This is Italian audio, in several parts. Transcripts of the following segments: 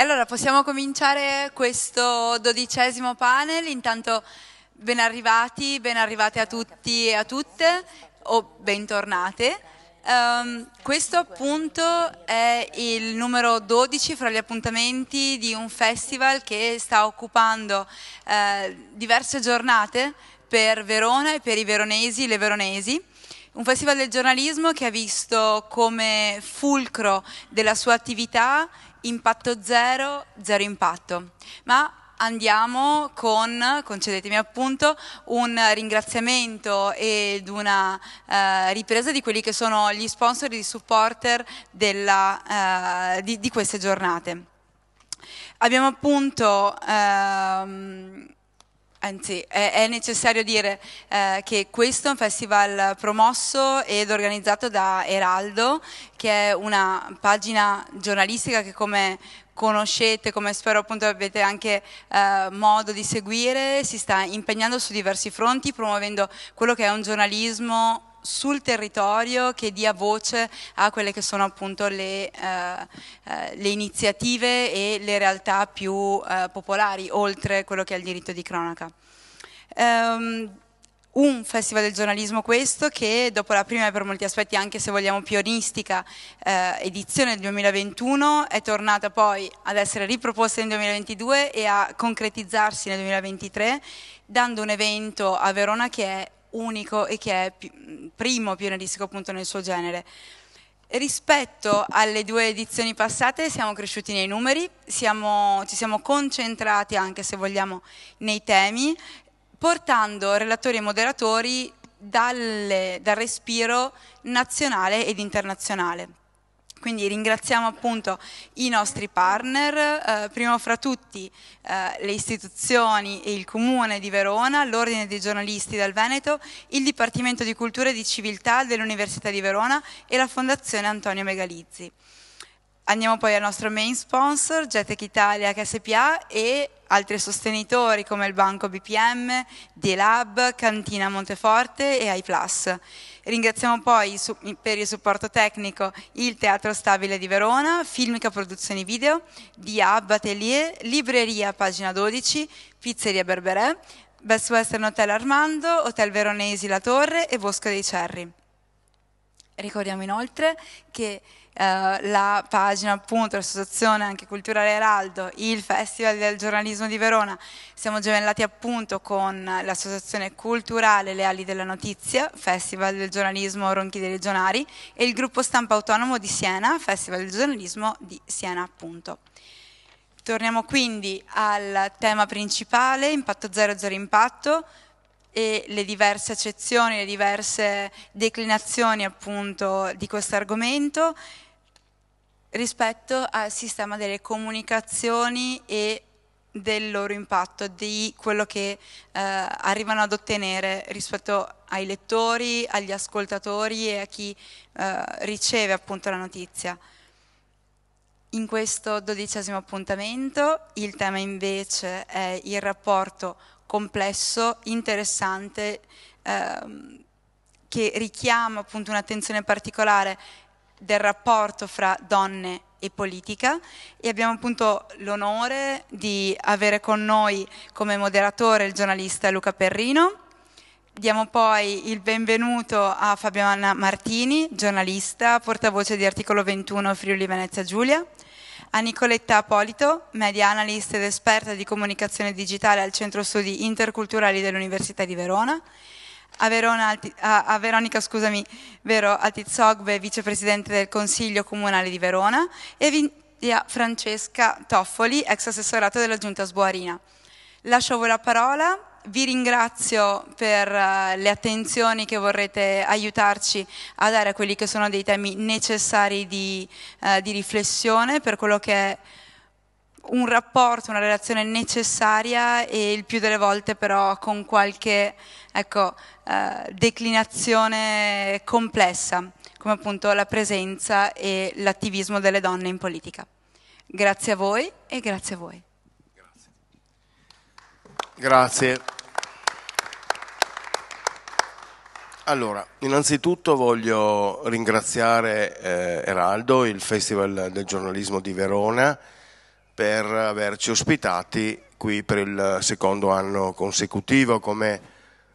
E allora possiamo cominciare questo dodicesimo panel, intanto ben arrivati, ben arrivate a tutti e a tutte o bentornate. Um, questo appunto è il numero 12 fra gli appuntamenti di un festival che sta occupando eh, diverse giornate per Verona e per i veronesi e le veronesi. Un festival del giornalismo che ha visto come fulcro della sua attività impatto zero, zero impatto. Ma andiamo con, concedetemi appunto, un ringraziamento ed una eh, ripresa di quelli che sono gli sponsor e i supporter della, eh, di, di, queste giornate. Abbiamo appunto... Ehm, Anzi, è, è necessario dire eh, che questo è un festival promosso ed organizzato da Eraldo, che è una pagina giornalistica che come conoscete, come spero appunto avete anche eh, modo di seguire, si sta impegnando su diversi fronti, promuovendo quello che è un giornalismo sul territorio che dia voce a quelle che sono appunto le, eh, eh, le iniziative e le realtà più eh, popolari, oltre quello che è il diritto di cronaca. Um, un festival del giornalismo questo che dopo la prima e per molti aspetti anche se vogliamo pionistica eh, edizione del 2021 è tornata poi ad essere riproposta nel 2022 e a concretizzarsi nel 2023 dando un evento a Verona che è unico e che è primo pionieristico appunto nel suo genere. Rispetto alle due edizioni passate siamo cresciuti nei numeri, siamo, ci siamo concentrati anche se vogliamo nei temi, portando relatori e moderatori dalle, dal respiro nazionale ed internazionale. Quindi ringraziamo appunto i nostri partner, eh, prima fra tutti eh, le istituzioni e il Comune di Verona, l'Ordine dei giornalisti del Veneto, il Dipartimento di Cultura e di Civiltà dell'Università di Verona e la Fondazione Antonio Megalizzi. Andiamo poi al nostro main sponsor, Jetec Italia HSPA e altri sostenitori come il Banco BPM, D-Lab, Cantina Monteforte e iPlus. Ringraziamo poi per il supporto tecnico il Teatro Stabile di Verona, Filmica Produzioni Video, D-Hub Atelier, Libreria Pagina 12, Pizzeria Berberè, Best Western Hotel Armando, Hotel Veronesi La Torre e Bosco dei Cerri. Ricordiamo inoltre che eh, la pagina, appunto, l'associazione anche culturale Eraldo, il Festival del giornalismo di Verona, siamo gemellati appunto con l'associazione culturale Leali della Notizia, Festival del giornalismo Ronchi dei Legionari e il gruppo stampa autonomo di Siena, Festival del giornalismo di Siena appunto. Torniamo quindi al tema principale, impatto zero zero impatto, e le diverse accezioni, le diverse declinazioni appunto di questo argomento rispetto al sistema delle comunicazioni e del loro impatto, di quello che eh, arrivano ad ottenere rispetto ai lettori, agli ascoltatori e a chi eh, riceve appunto la notizia. In questo dodicesimo appuntamento il tema invece è il rapporto complesso, interessante, ehm, che richiama appunto un'attenzione particolare del rapporto fra donne e politica e abbiamo appunto l'onore di avere con noi come moderatore il giornalista Luca Perrino. Diamo poi il benvenuto a Fabiana Martini, giornalista, portavoce di Articolo 21 Friuli Venezia Giulia a Nicoletta Apolito, media analyst ed esperta di comunicazione digitale al Centro Studi Interculturali dell'Università di Verona, a, Verona, a, Veronica scusami, Vero Altizzogbe, vicepresidente del Consiglio Comunale di Verona, e a Francesca Toffoli, ex assessorato della Giunta Sboarina. Lascio a voi la parola vi ringrazio per eh, le attenzioni che vorrete aiutarci a dare a quelli che sono dei temi necessari di, eh, di riflessione per quello che è un rapporto, una relazione necessaria e il più delle volte però con qualche ecco, eh, declinazione complessa, come appunto la presenza e l'attivismo delle donne in politica. Grazie a voi e grazie a voi. Grazie. Allora, innanzitutto voglio ringraziare eh, Eraldo, il Festival del giornalismo di Verona, per averci ospitati qui per il secondo anno consecutivo. Come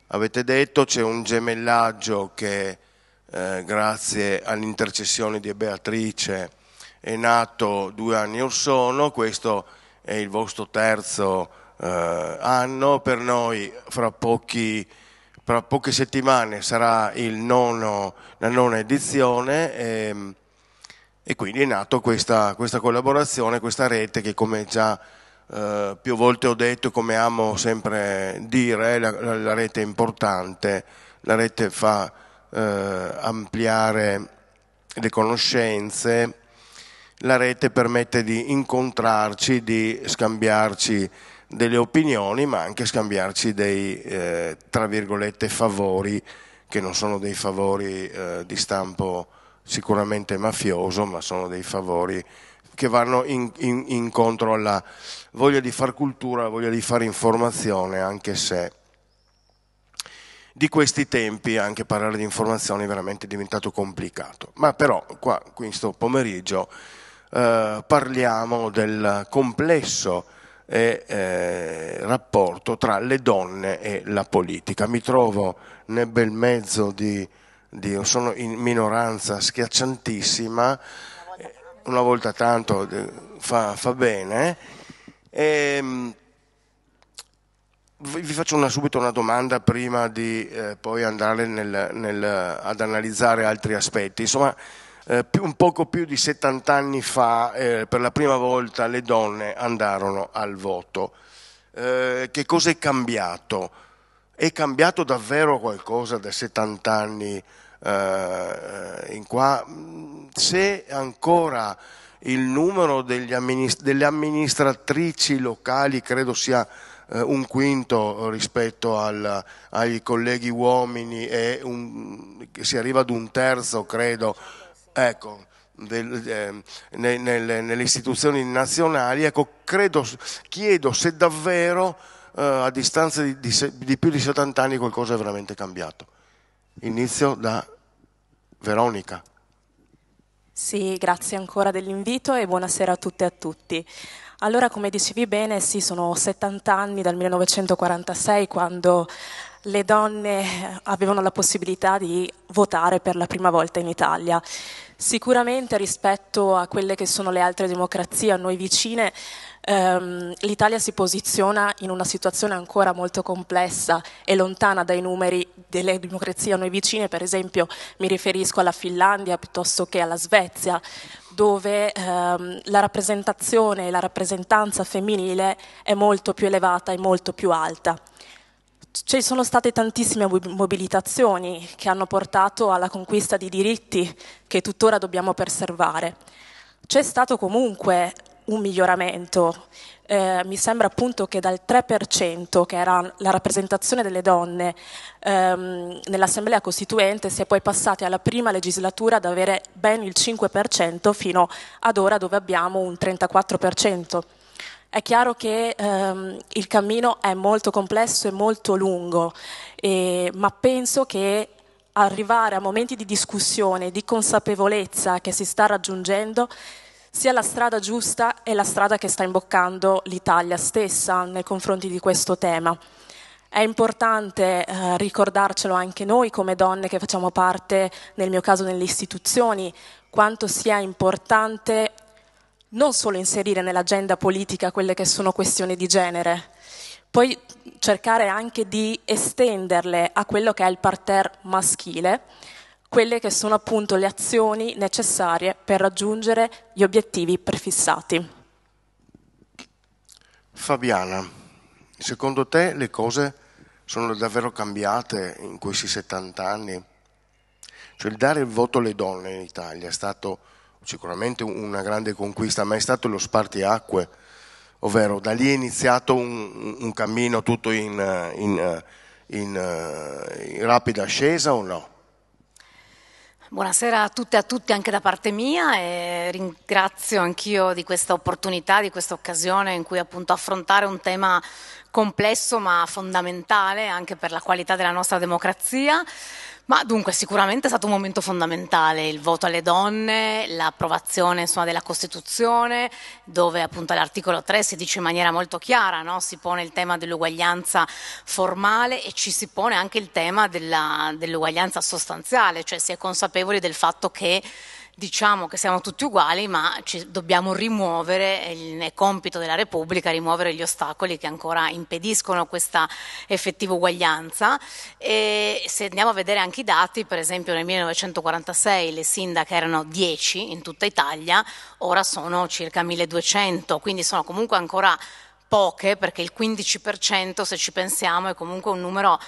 avete detto c'è un gemellaggio che eh, grazie all'intercessione di Beatrice è nato due anni or sono, questo è il vostro terzo eh, anno, ah, per noi fra, pochi, fra, poche settimane sarà nono, la nona edizione e, ehm, e quindi è nata questa, questa, collaborazione, questa rete che come già eh, più volte ho detto, come amo sempre dire, la, la, la rete è importante, la rete fa eh, ampliare le conoscenze, la rete permette di incontrarci, di scambiarci delle opinioni ma anche scambiarci dei, eh, tra virgolette, favori che non sono dei favori eh, di stampo sicuramente mafioso ma sono dei favori che vanno in, in, incontro alla voglia di far cultura, alla voglia di fare informazione anche se di questi tempi anche parlare di informazioni è veramente diventato complicato. Ma però qua, questo pomeriggio, eh, parliamo del complesso e eh, rapporto tra le donne e la politica. Mi trovo nel bel mezzo di, di sono in minoranza schiacciantissima, una volta tanto eh, fa, fa bene. E, ehm, vi faccio una, subito una domanda prima di eh, poi andare nel, nel, ad analizzare altri aspetti. Insomma, eh, un poco più di 70 anni fa eh, per la prima volta le donne andarono al voto. Eh, che cosa è cambiato? È cambiato davvero qualcosa da 70 anni eh, in qua? Mm, se ancora il numero amminist- delle amministratrici locali credo sia eh, un quinto rispetto al, ai colleghi uomini e un, si arriva ad un terzo credo ecco, del, eh, nel, nel, nelle istituzioni nazionali, ecco, credo, chiedo se davvero eh, a distanza di, di, di più di 70 anni qualcosa è veramente cambiato. Inizio da Veronica. Sì, grazie ancora dell'invito e buonasera a tutte e a tutti. Allora, come dicevi bene, sì, sono 70 anni dal 1946 quando le donne avevano la possibilità di votare per la prima volta in Italia. Sicuramente rispetto a quelle che sono le altre democrazie a noi vicine, ehm, l'Italia si posiziona in una situazione ancora molto complessa e lontana dai numeri delle democrazie a noi vicine, per esempio mi riferisco alla Finlandia piuttosto che alla Svezia, dove ehm, la rappresentazione e la rappresentanza femminile è molto più elevata e molto più alta. Ci sono state tantissime mobilitazioni che hanno portato alla conquista di diritti che tuttora dobbiamo preservare. C'è stato comunque un miglioramento. Eh, mi sembra appunto che dal 3%, che era la rappresentazione delle donne ehm, nell'Assemblea Costituente, si è poi passati alla prima legislatura ad avere ben il 5% fino ad ora dove abbiamo un 34%. È chiaro che ehm, il cammino è molto complesso e molto lungo, e, ma penso che arrivare a momenti di discussione, di consapevolezza che si sta raggiungendo, sia la strada giusta e la strada che sta imboccando l'Italia stessa nei confronti di questo tema. È importante eh, ricordarcelo anche noi come donne che facciamo parte, nel mio caso, nelle istituzioni, quanto sia importante non solo inserire nell'agenda politica quelle che sono questioni di genere, poi cercare anche di estenderle a quello che è il parterre maschile, quelle che sono appunto le azioni necessarie per raggiungere gli obiettivi prefissati. Fabiana, secondo te le cose sono davvero cambiate in questi 70 anni? Cioè il dare il voto alle donne in Italia è stato sicuramente una grande conquista, ma è stato lo spartiacque, ovvero da lì è iniziato un, un cammino tutto in, in, in, in rapida ascesa o no? Buonasera a tutte e a tutti anche da parte mia e ringrazio anch'io di questa opportunità, di questa occasione in cui appunto affrontare un tema complesso ma fondamentale anche per la qualità della nostra democrazia. Ma dunque sicuramente è stato un momento fondamentale il voto alle donne, l'approvazione insomma, della Costituzione, dove appunto all'articolo 3 si dice in maniera molto chiara, no? si pone il tema dell'uguaglianza formale e ci si pone anche il tema della, dell'uguaglianza sostanziale, cioè si è consapevoli del fatto che diciamo che siamo tutti uguali, ma ci dobbiamo rimuovere, è compito della Repubblica rimuovere gli ostacoli che ancora impediscono questa effettiva uguaglianza. E se andiamo a vedere anche i dati, per esempio nel 1946 le sindache erano 10 in tutta Italia, ora sono circa 1200, quindi sono comunque ancora poche perché il 15% se ci pensiamo è comunque un numero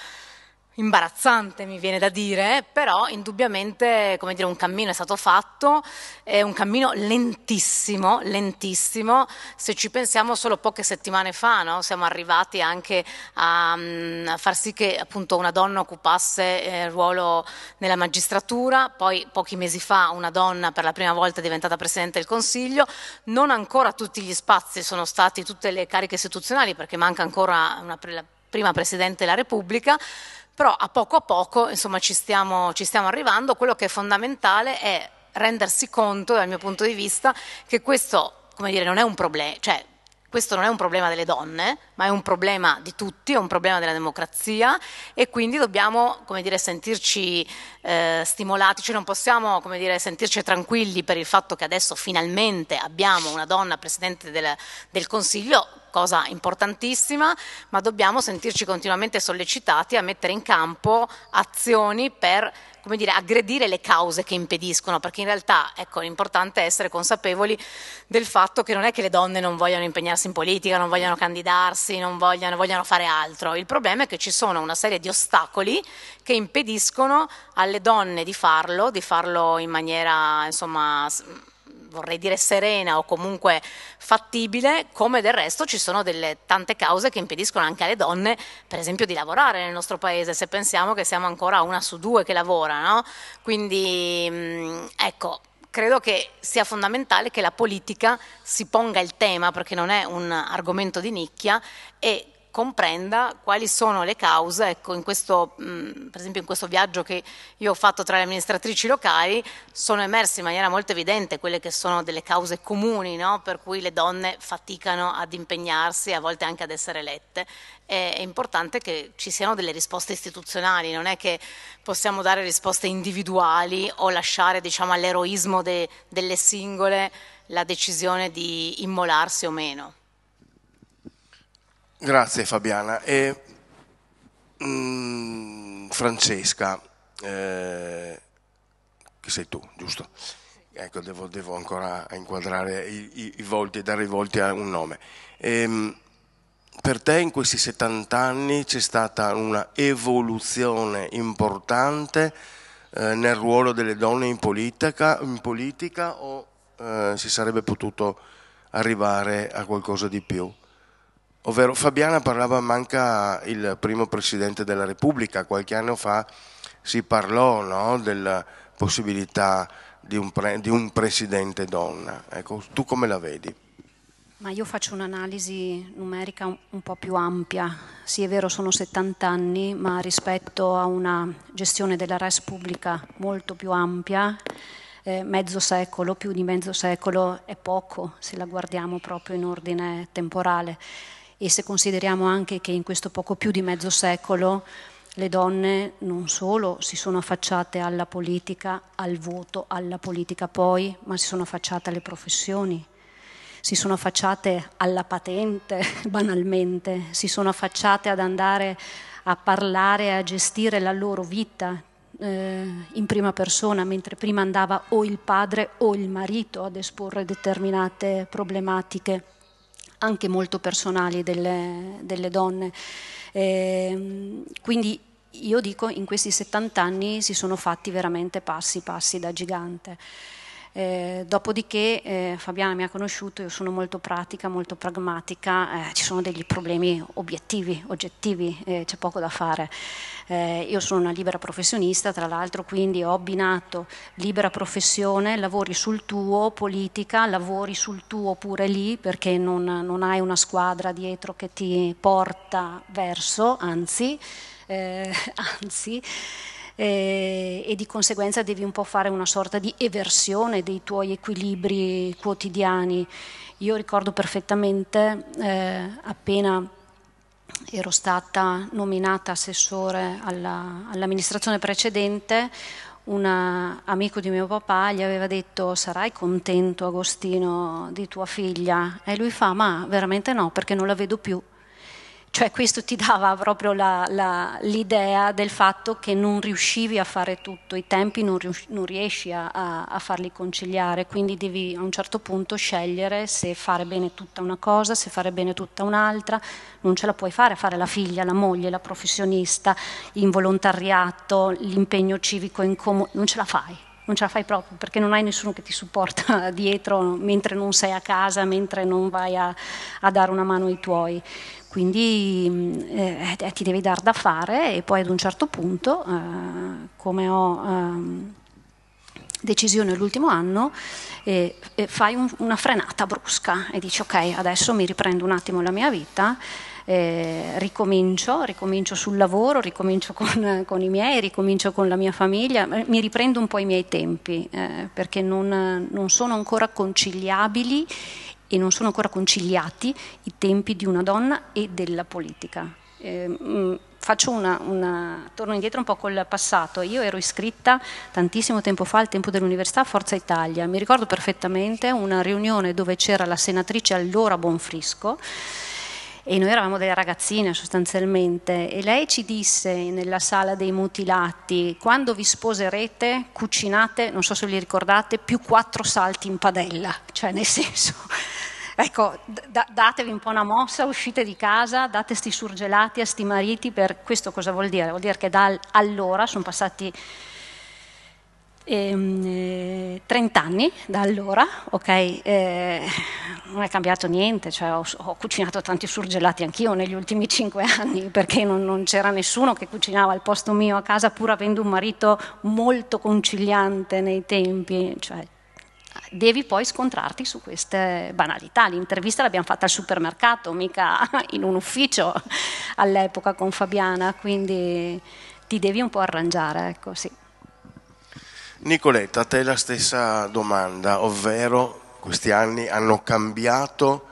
imbarazzante mi viene da dire, però indubbiamente come dire, un cammino è stato fatto, è un cammino lentissimo, lentissimo, se ci pensiamo solo poche settimane fa no? siamo arrivati anche a, mm, a, far sì che appunto una donna occupasse eh, il ruolo nella magistratura, poi pochi mesi fa una donna per la prima volta è diventata Presidente del Consiglio, non ancora tutti gli spazi sono stati, tutte le cariche istituzionali perché manca ancora una, la prima Presidente della Repubblica, però a poco a poco insomma, ci, stiamo, ci stiamo arrivando, quello che è fondamentale è rendersi conto, dal mio punto di vista, che questo come dire, non è un problema, cioè questo non è un problema delle donne, ma è un problema di tutti, è un problema della democrazia e quindi dobbiamo dire, sentirci eh, stimolati, cioè non possiamo dire, sentirci tranquilli per il fatto che adesso finalmente abbiamo una donna Presidente del, del Consiglio cosa importantissima, ma dobbiamo sentirci continuamente sollecitati a mettere in campo azioni per come dire, aggredire le cause che impediscono, perché in realtà ecco, l'importante è essere consapevoli del fatto che non è che le donne non vogliano impegnarsi in politica, non vogliano candidarsi, non vogliano, vogliono fare altro. Il problema è che ci sono una serie di ostacoli che impediscono alle donne di farlo, di farlo in maniera insomma vorrei dire serena o comunque fattibile, come del resto ci sono delle tante cause che impediscono anche alle donne, per esempio, di lavorare nel nostro paese, se pensiamo che siamo ancora una su due che lavora, no? Quindi mm, ecco, credo che sia fondamentale che la politica si ponga il tema, perché non è un argomento di nicchia, e comprenda quali sono le cause, ecco, questo, mh, mm, per esempio in questo viaggio che io ho fatto tra le amministratrici locali, sono emerse in maniera molto evidente quelle che sono delle cause comuni, no? per cui le donne faticano ad impegnarsi, a volte anche ad essere elette. È, è importante che ci siano delle risposte istituzionali, non è che possiamo dare risposte individuali o lasciare diciamo, all'eroismo de, delle singole la decisione di immolarsi o meno. Grazie Fabiana. E, mh, mm, Francesca, eh, che sei tu, giusto? Ecco, devo, devo ancora inquadrare i, i, i, volti e dare i volti a un nome. E, ehm, per te in questi 70 anni c'è stata una evoluzione importante eh, nel ruolo delle donne in politica, in politica o eh, si sarebbe potuto arrivare a qualcosa di più? ovvero Fabiana parlava manca il primo Presidente della Repubblica, qualche anno fa si parlò no, della possibilità di un, pre, di un Presidente donna. Ecco, tu come la vedi? Ma io faccio un'analisi numerica un po' più ampia. Sì, è vero, sono 70 anni, ma rispetto a una gestione della res pubblica molto più ampia, eh, mezzo secolo, più di mezzo secolo è poco se la guardiamo proprio in ordine temporale e se consideriamo anche che in questo poco più di mezzo secolo le donne non solo si sono affacciate alla politica, al voto, alla politica poi, ma si sono affacciate alle professioni, si sono affacciate alla patente banalmente, si sono affacciate ad andare a parlare, a gestire la loro vita eh, in prima persona, mentre prima andava o il padre o il marito ad esporre determinate problematiche anche molto personali delle, delle donne. Eh, quindi io dico in questi 70 anni si sono fatti veramente passi, passi da gigante. Eh, dopodiché eh, Fabiana mi ha conosciuto, io sono molto pratica, molto pragmatica, eh, ci sono degli problemi obiettivi, oggettivi, eh, c'è poco da fare. Eh, io sono una libera professionista, tra l'altro, quindi ho abbinato libera professione, lavori sul tuo, politica, lavori sul tuo pure lì, perché non, non hai una squadra dietro che ti porta verso, anzi, eh, anzi eh, e di conseguenza devi un po' fare una sorta di eversione dei tuoi equilibri quotidiani. Io ricordo perfettamente eh, appena ero stata nominata assessore alla, all'amministrazione precedente, un amico di mio papà gli aveva detto sarai contento Agostino di tua figlia e lui fa ma veramente no perché non la vedo più. Cioè questo ti dava proprio la, la, l'idea del fatto che non riuscivi a fare tutto, i tempi non, rius- non riesci a, a, a, farli conciliare, quindi devi a un certo punto scegliere se fare bene tutta una cosa, se fare bene tutta un'altra, non ce la puoi fare, fare la figlia, la moglie, la professionista, in volontariato, l'impegno civico in comune, non ce la fai, non ce la fai proprio perché non hai nessuno che ti supporta dietro mentre non sei a casa, mentre non vai a, a dare una mano ai tuoi. Quindi mm, eh, eh, ti devi dar da fare e poi ad un certo punto, eh, come ho eh, decisione l'ultimo anno, eh, eh, fai un, una frenata brusca e dici ok, adesso mi riprendo un attimo la mia vita. Eh, ricomincio, ricomincio sul lavoro, ricomincio con, con, i miei, ricomincio con la mia famiglia, mi riprendo un po' i miei tempi eh, perché non, non sono ancora conciliabili e non sono ancora conciliati i tempi di una donna e della politica. Eh, faccio una, una, torno indietro un po' col passato. Io ero iscritta tantissimo tempo fa, al tempo dell'università, a Forza Italia. Mi ricordo perfettamente una riunione dove c'era la senatrice allora Bonfrisco e noi eravamo delle ragazzine sostanzialmente e lei ci disse nella sala dei mutilati quando vi sposerete cucinate, non so se li ricordate, più quattro salti in padella, cioè nel senso Ecco, d- datevi un po' una mossa, uscite di casa, date sti surgelati a sti mariti per questo cosa vuol dire? Vuol dire che da allora sono passati ehm, 30 eh, anni da allora, ok? Eh, non è cambiato niente, cioè ho, ho, cucinato tanti surgelati anch'io negli ultimi 5 anni perché non, non, c'era nessuno che cucinava al posto mio a casa pur avendo un marito molto conciliante nei tempi, cioè devi poi scontrarti su queste banalità. L'intervista l'abbiamo fatta al supermercato, mica in un ufficio all'epoca con Fabiana, quindi ti devi un po' arrangiare, ecco, sì. Nicoletta, a te la stessa domanda, ovvero questi anni hanno cambiato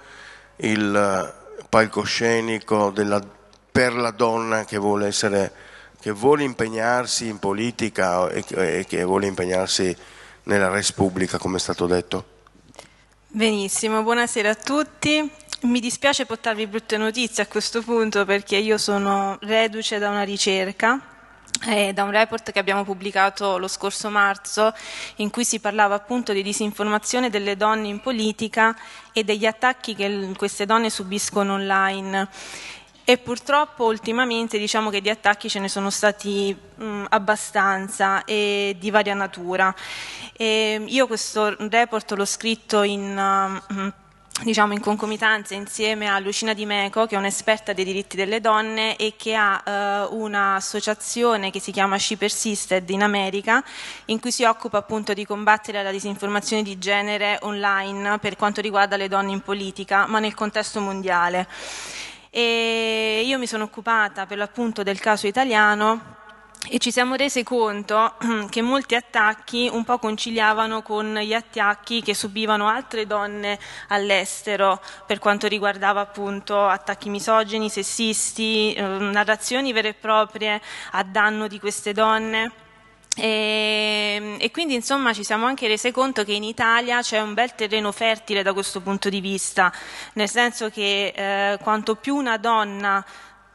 il palcoscenico della, per la donna che vuole, essere, che vuole impegnarsi in politica e che vuole impegnarsi nella res come è stato detto. Benissimo, buonasera a tutti. Mi dispiace portarvi brutte notizie a questo punto perché io sono reduce da una ricerca eh, da un report che abbiamo pubblicato lo scorso marzo in cui si parlava appunto di disinformazione delle donne in politica e degli attacchi che queste donne subiscono online e purtroppo ultimamente diciamo che di attacchi ce ne sono stati mh, mm, abbastanza e di varia natura. E io questo report l'ho scritto in... Uh, diciamo in concomitanza insieme a Lucina Di Meco che è un'esperta dei diritti delle donne e che ha eh, un'associazione che si chiama She Persisted in America in cui si occupa appunto di combattere la disinformazione di genere online per quanto riguarda le donne in politica ma nel contesto mondiale e io mi sono occupata per l'appunto del caso italiano e ci siamo resi conto che molti attacchi un po' conciliavano con gli attacchi che subivano altre donne all'estero per quanto riguardava appunto attacchi misogeni, sessisti, ehm, narrazioni vere e proprie a danno di queste donne. E, ehm, e, quindi insomma ci siamo anche rese conto che in Italia c'è un bel terreno fertile da questo punto di vista, nel senso che eh, quanto più una donna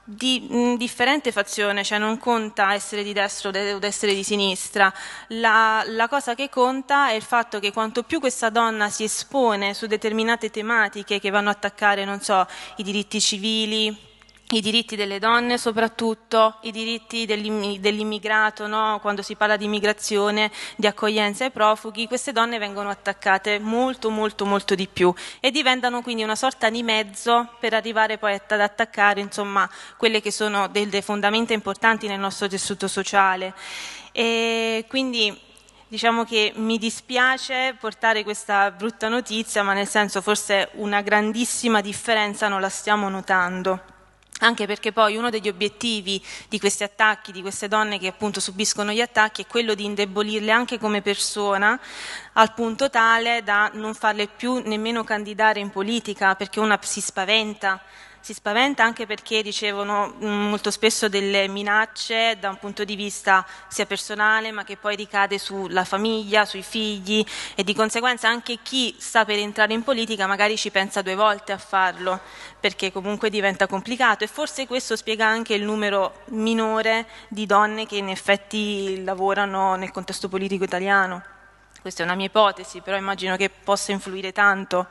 di differente fazione, cioè non conta essere di destra o di essere di sinistra, la, la, cosa che conta è il fatto che quanto più questa donna si espone su determinate tematiche che vanno a attaccare, non so, i diritti civili, i diritti delle donne, soprattutto i diritti dell'immigrato, no? quando si parla di immigrazione, di accoglienza ai profughi, queste donne vengono attaccate molto, molto, molto di più e diventano quindi una sorta di mezzo per arrivare poi ad attaccare insomma, quelle che sono delle fondamenta importanti nel nostro tessuto sociale. E quindi diciamo che mi dispiace portare questa brutta notizia, ma nel senso forse una grandissima differenza non la stiamo notando anche perché poi uno degli obiettivi di questi attacchi, di queste donne che appunto subiscono gli attacchi, è quello di indebolirle anche come persona al punto tale da non farle più nemmeno candidare in politica perché una si spaventa si spaventa anche perché ricevono mm, molto spesso delle minacce da un punto di vista sia personale ma che poi ricade sulla famiglia, sui figli e di conseguenza anche chi sta per entrare in politica magari ci pensa due volte a farlo perché comunque diventa complicato e forse questo spiega anche il numero minore di donne che in effetti lavorano nel contesto politico italiano. Questa è una mia ipotesi, però immagino che possa influire tanto.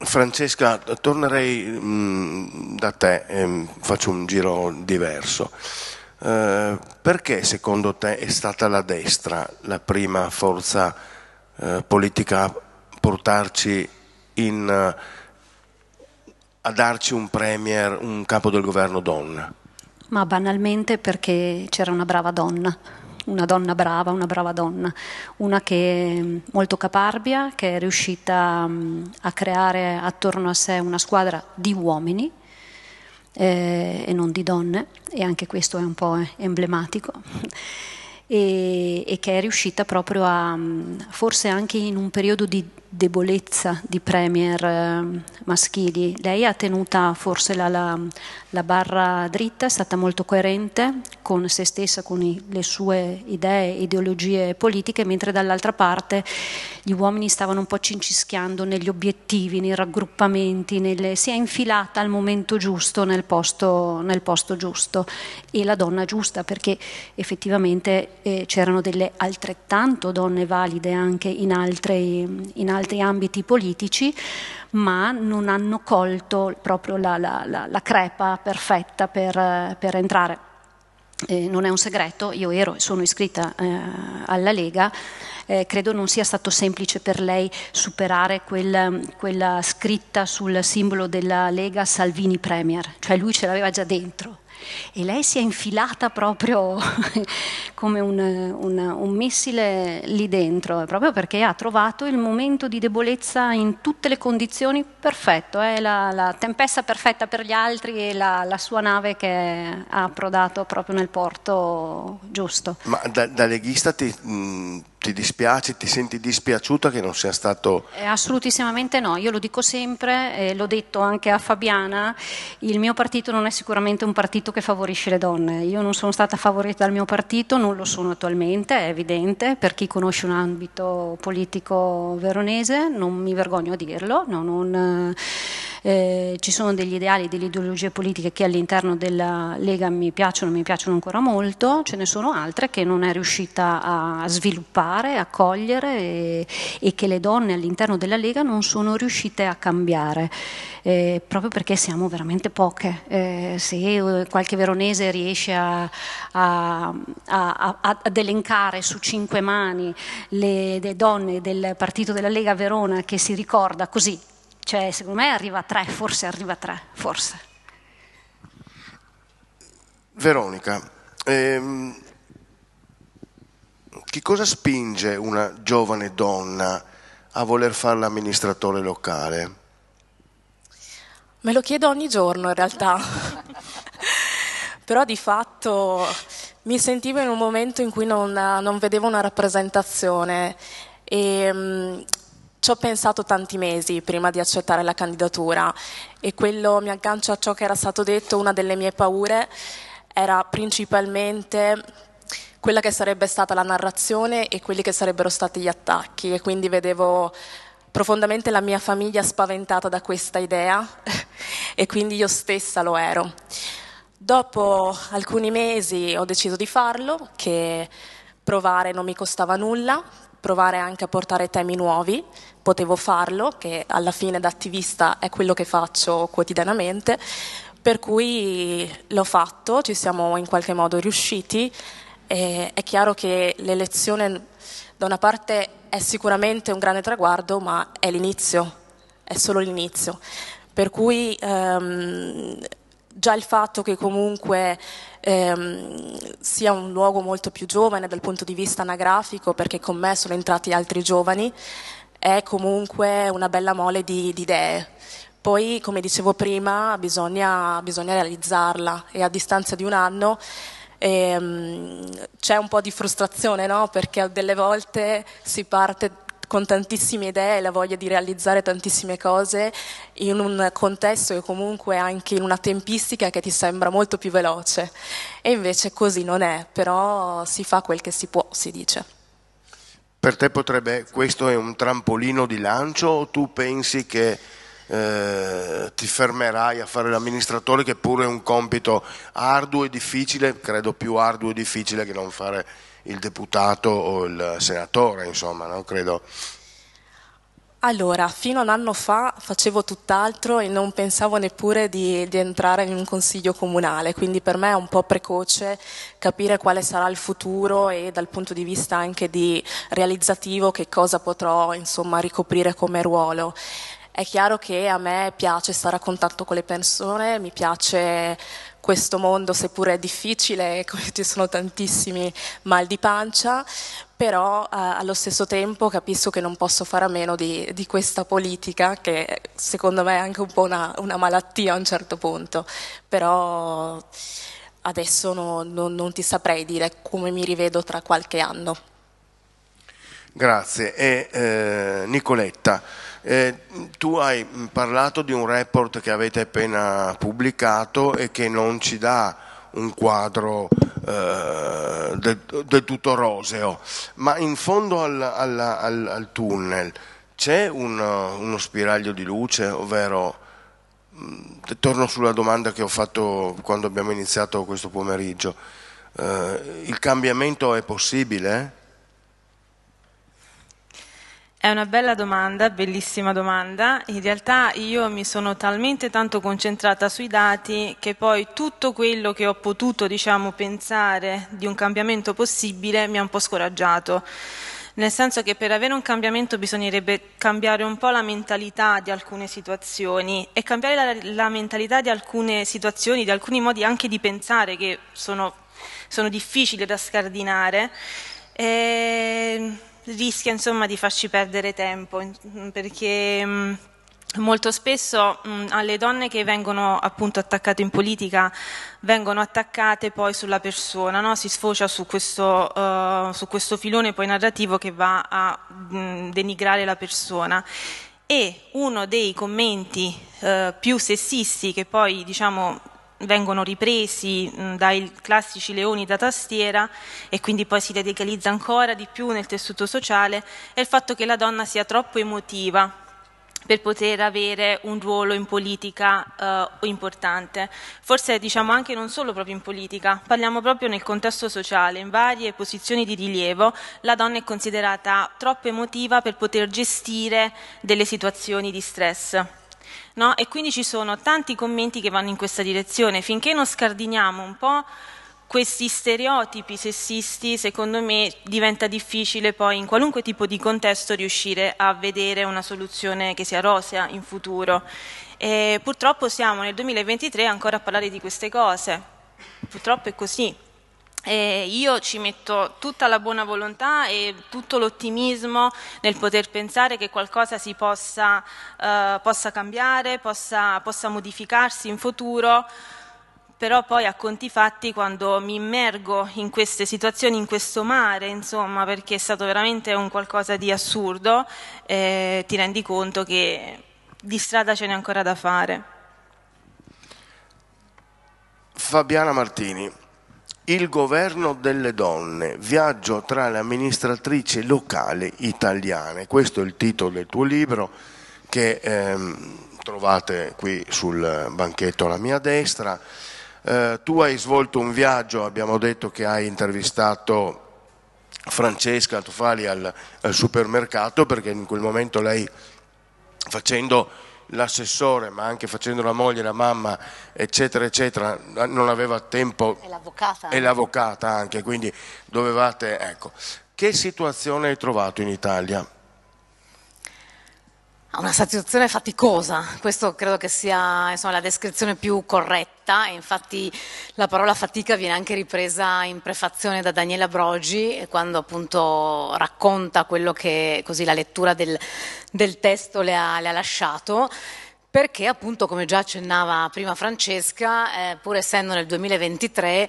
Francesca, tornerei mh, mm, da te e ehm, faccio un giro diverso. Eh, perché secondo te è stata la destra la prima forza eh, politica a portarci in, a darci un premier, un capo del governo donna? Ma banalmente perché c'era una brava donna una donna brava, una brava donna, una che è mm, molto caparbia, che è riuscita mm, a creare attorno a sé una squadra di uomini eh, e non di donne, e anche questo è un po' emblematico. E, e che è riuscita proprio a, mm, forse anche in un periodo di debolezza di premier eh, maschili. Lei ha tenuta forse la, la, la barra dritta, è stata molto coerente con se stessa, con i, le sue idee, ideologie politiche, mentre dall'altra parte gli uomini stavano un po' cincischiando negli obiettivi, nei raggruppamenti, nelle, si è infilata al momento giusto nel posto, nel posto giusto e la donna giusta, perché effettivamente eh, c'erano delle altrettanto donne valide anche in altri in altre altri ambiti politici, ma non hanno colto proprio la, la, la, la crepa perfetta per, per entrare. Eh, non è un segreto, io ero e sono iscritta eh, alla Lega, eh, credo non sia stato semplice per lei superare quel, quella scritta sul simbolo della Lega Salvini Premier, cioè lui ce l'aveva già dentro e lei si è infilata proprio come un, un, un missile lì dentro, eh, proprio perché ha trovato il momento di debolezza in tutte le condizioni perfetto, è eh? la, la, tempesta perfetta per gli altri e la, la, sua nave che ha approdato proprio nel porto giusto. Ma da, da leghista ti... Mh mm, ti dispiace, ti senti dispiaciuta che non sia stato... Eh, assolutissimamente no, io lo dico sempre, eh, l'ho detto anche a Fabiana, il mio partito non è sicuramente un partito che favorisce le donne, io non sono stata favorita dal mio partito, non lo sono attualmente, è evidente, per chi conosce un ambito politico veronese, non mi vergogno a dirlo, no, non... Eh, eh, ci sono degli ideali, delle ideologie politiche che all'interno della Lega mi piacciono, mi piacciono ancora molto, ce ne sono altre che non è riuscita a sviluppare, a cogliere e, e che le donne all'interno della Lega non sono riuscite a cambiare, eh, proprio perché siamo veramente poche. Eh, se eh, qualche veronese riesce a, a, a, ad elencare su cinque mani le, le donne del partito della Lega Verona che si ricorda così cioè, secondo me arriva a tre, forse arriva a tre, forse. Veronica, ehm, che cosa spinge una giovane donna a voler fare l'amministratore locale? Me lo chiedo ogni giorno in realtà, però di fatto mi sentivo in un momento in cui non, non vedevo una rappresentazione e ehm, ci ho pensato tanti mesi prima di accettare la candidatura e quello mi aggancio a ciò che era stato detto, una delle mie paure era principalmente quella che sarebbe stata la narrazione e quelli che sarebbero stati gli attacchi e quindi vedevo profondamente la mia famiglia spaventata da questa idea e quindi io stessa lo ero. Dopo alcuni mesi ho deciso di farlo, che provare non mi costava nulla, provare anche a portare temi nuovi, potevo farlo, che alla fine da attivista è quello che faccio quotidianamente, per cui l'ho fatto, ci siamo in qualche modo riusciti. E è chiaro che l'elezione da una parte è sicuramente un grande traguardo, ma è l'inizio, è solo l'inizio. Per cui ehm, già il fatto che comunque ehm, sia un luogo molto più giovane dal punto di vista anagrafico, perché con me sono entrati altri giovani, è comunque una bella mole di, di idee. Poi, come dicevo prima, bisogna, bisogna, realizzarla e a distanza di un anno ehm, c'è un po' di frustrazione, no? perché delle volte si parte con tantissime idee e la voglia di realizzare tantissime cose in un contesto e comunque anche in una tempistica che ti sembra molto più veloce. E invece così non è, però si fa quel che si può, si dice. Per te potrebbe, questo è un trampolino di lancio o tu pensi che eh, ti fermerai a fare l'amministratore che pure è un compito arduo e difficile, credo più arduo e difficile che non fare il deputato o il senatore, insomma, no? credo. Allora, fino a un anno fa facevo tutt'altro e non pensavo neppure di, di, entrare in un consiglio comunale, quindi per me è un po' precoce capire quale sarà il futuro e dal punto di vista anche di realizzativo che cosa potrò insomma, ricoprire come ruolo. È chiaro che a me piace stare a contatto con le persone, mi piace questo mondo, seppure è difficile, ci sono tantissimi mal di pancia, però eh, allo stesso tempo capisco che non posso fare a meno di, di questa politica che secondo me è anche un po' una, una malattia a un certo punto, però adesso no, no, non ti saprei dire come mi rivedo tra qualche anno. Grazie. E, eh, Nicoletta. Eh, tu hai parlato di un report che avete appena pubblicato e che non ci dà un quadro eh, del, del, tutto roseo, ma in fondo al, al, al, al tunnel c'è un, uno spiraglio di luce, ovvero mm, torno sulla domanda che ho fatto quando abbiamo iniziato questo pomeriggio, eh, il cambiamento è possibile? È una bella domanda, bellissima domanda. In realtà io mi sono talmente tanto concentrata sui dati che poi tutto quello che ho potuto diciamo, pensare di un cambiamento possibile mi ha un po' scoraggiato. Nel senso che per avere un cambiamento bisognerebbe cambiare un po' la mentalità di alcune situazioni e cambiare la, la mentalità di alcune situazioni, di alcuni modi anche di pensare che sono, sono difficili da scardinare. Eh, rischia insomma, di farci perdere tempo mm, perché mm, molto spesso mm, alle donne che vengono appunto attaccate in politica vengono attaccate poi sulla persona, no? si sfocia su questo, uh, su questo, filone poi narrativo che va a mh, denigrare la persona e uno dei commenti uh, più sessisti che poi diciamo vengono ripresi dai classici leoni da tastiera e quindi poi si radicalizza ancora di più nel tessuto sociale, è il fatto che la donna sia troppo emotiva per poter avere un ruolo in politica eh, importante. Forse diciamo anche non solo proprio in politica, parliamo proprio nel contesto sociale, in varie posizioni di rilievo, la donna è considerata troppo emotiva per poter gestire delle situazioni di stress. No? E quindi ci sono tanti commenti che vanno in questa direzione. Finché non scardiniamo un po' questi stereotipi sessisti, secondo me, diventa difficile poi in qualunque tipo di contesto riuscire a vedere una soluzione che sia rosea in futuro. E purtroppo siamo nel 2023 ancora a parlare di queste cose. Purtroppo è così. Eh, io ci metto tutta la buona volontà e tutto l'ottimismo nel poter pensare che qualcosa si possa, eh, possa cambiare, possa, possa, modificarsi in futuro, però poi a conti fatti quando mi immergo in queste situazioni, in questo mare, insomma, perché è stato veramente un qualcosa di assurdo, eh, ti rendi conto che di strada ce n'è ancora da fare. Fabiana Martini il governo delle donne, viaggio tra le amministratrici locali italiane. Questo è il titolo del tuo libro che ehm, trovate qui sul banchetto alla mia destra. Eh, tu hai svolto un viaggio, abbiamo detto che hai intervistato Francesca Tufali al, al supermercato perché in quel momento lei facendo l'assessore, ma anche facendo la moglie, la mamma, eccetera, eccetera, non aveva tempo. E l'avvocata. E l'avvocata anche, quindi dovevate, ecco. Che situazione hai trovato in Italia? a una situazione faticosa, questo credo che sia insomma, la descrizione più corretta infatti la parola fatica viene anche ripresa in prefazione da Daniela Brogi quando appunto racconta quello che così la lettura del, del testo le ha, le ha lasciato perché appunto come già accennava prima Francesca, eh, pur essendo nel 2023,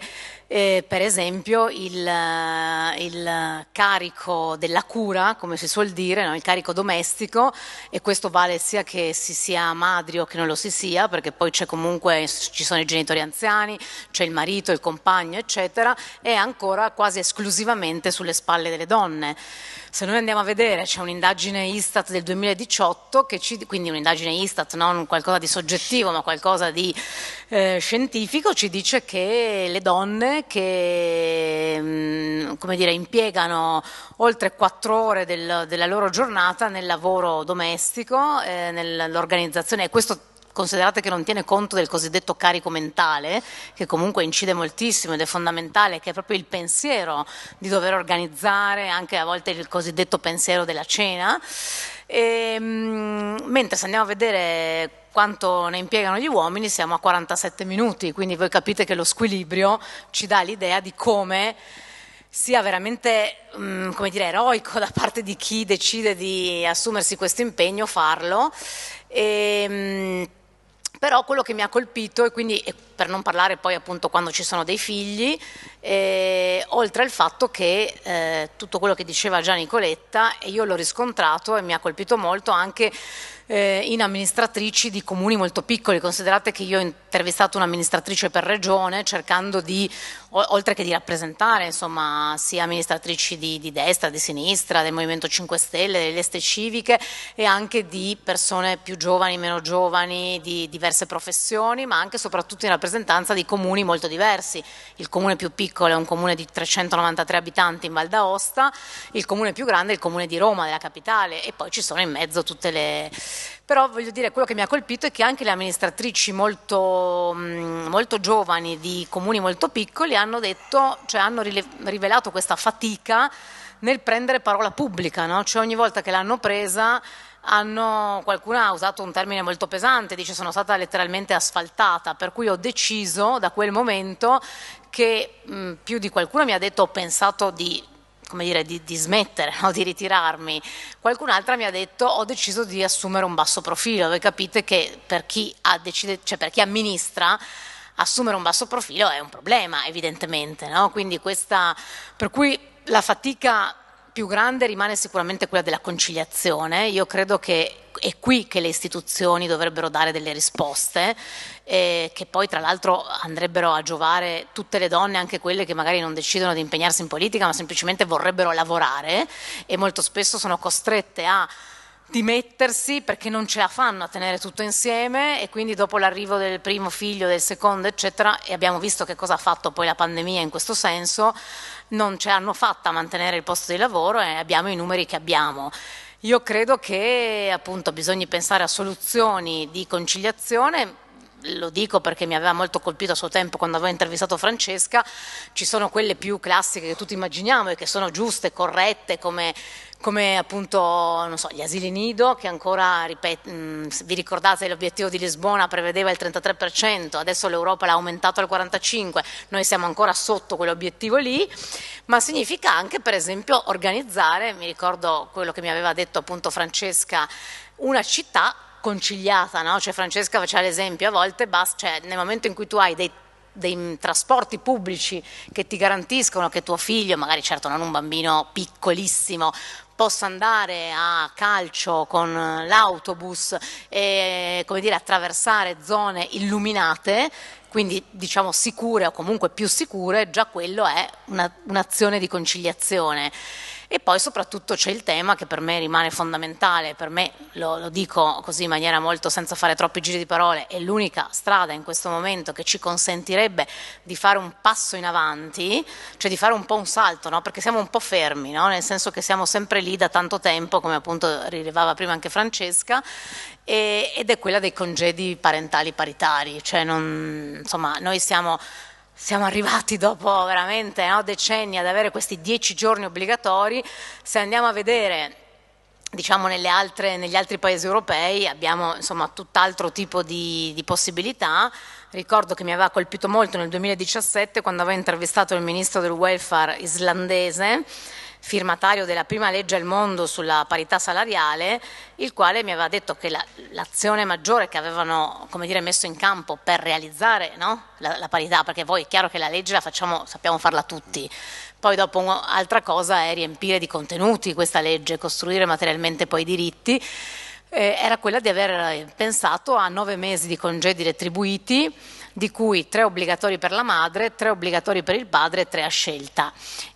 eh, per esempio il, eh, il, carico della cura, come si suol dire, no? il carico domestico, e questo vale sia che si sia madri o che non lo si sia, perché poi c'è comunque, ci sono i genitori anziani, c'è il marito, il compagno, eccetera, è ancora quasi esclusivamente sulle spalle delle donne. Se noi andiamo a vedere, c'è un'indagine Istat del 2018, ci, quindi un'indagine Istat, non qualcosa di soggettivo ma qualcosa di eh, scientifico, ci dice che le donne che mh, mm, dire, impiegano oltre quattro ore del, della loro giornata nel lavoro domestico, eh, nell'organizzazione, e questo considerate che non tiene conto del cosiddetto carico mentale, che comunque incide moltissimo ed è fondamentale, che è proprio il pensiero di dover organizzare anche a volte il cosiddetto pensiero della cena. E, ehm, mentre se andiamo a vedere quanto ne impiegano gli uomini siamo a 47 minuti, quindi voi capite che lo squilibrio ci dà l'idea di come sia veramente mm, come dire, eroico da parte di chi decide di assumersi questo impegno, farlo. E, ehm, però quello che mi ha colpito, e quindi e per non parlare poi appunto quando ci sono dei figli, eh, oltre al fatto che eh, tutto quello che diceva già Nicoletta, e io l'ho riscontrato e mi ha colpito molto anche eh, in amministratrici di comuni molto piccoli. Considerate che io ho intervistato un'amministratrice per regione cercando di, oltre che di rappresentare, insomma, sia amministratrici di, di destra, di sinistra, del Movimento 5 Stelle, delle liste civiche e anche di persone più giovani, meno giovani, di diverse professioni, ma anche e soprattutto in rappresentanza di comuni molto diversi. Il comune più piccolo è un comune di 393 abitanti in Val d'Aosta, il comune più grande è il comune di Roma, della capitale, e poi ci sono in mezzo tutte le però voglio dire quello che mi ha colpito è che anche le amministratrici molto, mm, molto giovani di comuni molto piccoli hanno, detto, cioè hanno rivelato questa fatica nel prendere parola pubblica, no? cioè ogni volta che l'hanno presa hanno, qualcuno ha usato un termine molto pesante, dice sono stata letteralmente asfaltata, per cui ho deciso da quel momento che mh, mm, più di qualcuno mi ha detto ho pensato di come dire, di, di smettere, no? di ritirarmi. Qualcun'altra mi ha detto ho deciso di assumere un basso profilo, voi capite che per chi, decide, cioè per chi amministra assumere un basso profilo è un problema evidentemente, no? quindi questa, per cui la fatica più grande rimane sicuramente quella della conciliazione. Io credo che è qui che le istituzioni dovrebbero dare delle risposte, eh, che poi tra l'altro andrebbero a giovare tutte le donne, anche quelle che magari non decidono di impegnarsi in politica, ma semplicemente vorrebbero lavorare e molto spesso sono costrette a dimettersi perché non ce la fanno a tenere tutto insieme e quindi dopo l'arrivo del primo figlio, del secondo, eccetera, e abbiamo visto che cosa ha fatto poi la pandemia in questo senso, non ce l'hanno fatta a mantenere il posto di lavoro e abbiamo i numeri che abbiamo. Io credo che appunto bisogna pensare a soluzioni di conciliazione lo dico perché mi aveva molto colpito a suo tempo quando avevo intervistato Francesca, ci sono quelle più classiche che tutti immaginiamo e che sono giuste, corrette, come come appunto so, gli asili nido che ancora, ripeto, mm, vi ricordate l'obiettivo di Lisbona prevedeva il 33%, adesso l'Europa l'ha aumentato al 45%, noi siamo ancora sotto quell'obiettivo lì, ma significa anche per esempio organizzare, mi ricordo quello che mi aveva detto appunto Francesca, una città conciliata, no? cioè Francesca faceva l'esempio, a volte basta, cioè, nel momento in cui tu hai dei dei mm, trasporti pubblici che ti garantiscono che tuo figlio, magari certo non un bambino piccolissimo, possa andare a calcio con l'autobus e dire, attraversare zone illuminate quindi diciamo sicure o comunque più sicure, già quello è una, un'azione di conciliazione. E poi soprattutto c'è il tema che per me rimane fondamentale, per me lo, lo dico così in maniera molto senza fare troppi giri di parole, è l'unica strada in questo momento che ci consentirebbe di fare un passo in avanti, cioè di fare un po' un salto, no? perché siamo un po' fermi, no? nel senso che siamo sempre lì da tanto tempo, come appunto rilevava prima anche Francesca, e, ed è quella dei congedi parentali paritari, cioè non, insomma noi siamo siamo arrivati dopo veramente no, decenni ad avere questi dieci giorni obbligatori, se andiamo a vedere diciamo altre, negli altri paesi europei abbiamo insomma tutt'altro tipo di, di, possibilità. Ricordo che mi aveva colpito molto nel 2017 quando avevo intervistato il ministro del welfare islandese firmatario della prima legge al mondo sulla parità salariale, il quale mi aveva detto che la, l'azione maggiore che avevano dire, messo in campo per realizzare no? la, la, parità, perché poi è chiaro che la legge la facciamo, sappiamo farla tutti, poi dopo un'altra cosa è riempire di contenuti questa legge, costruire materialmente poi i diritti, eh, era quella di aver pensato a nove mesi di congedi retribuiti di cui tre obbligatori per la madre, tre obbligatori per il padre e tre a scelta.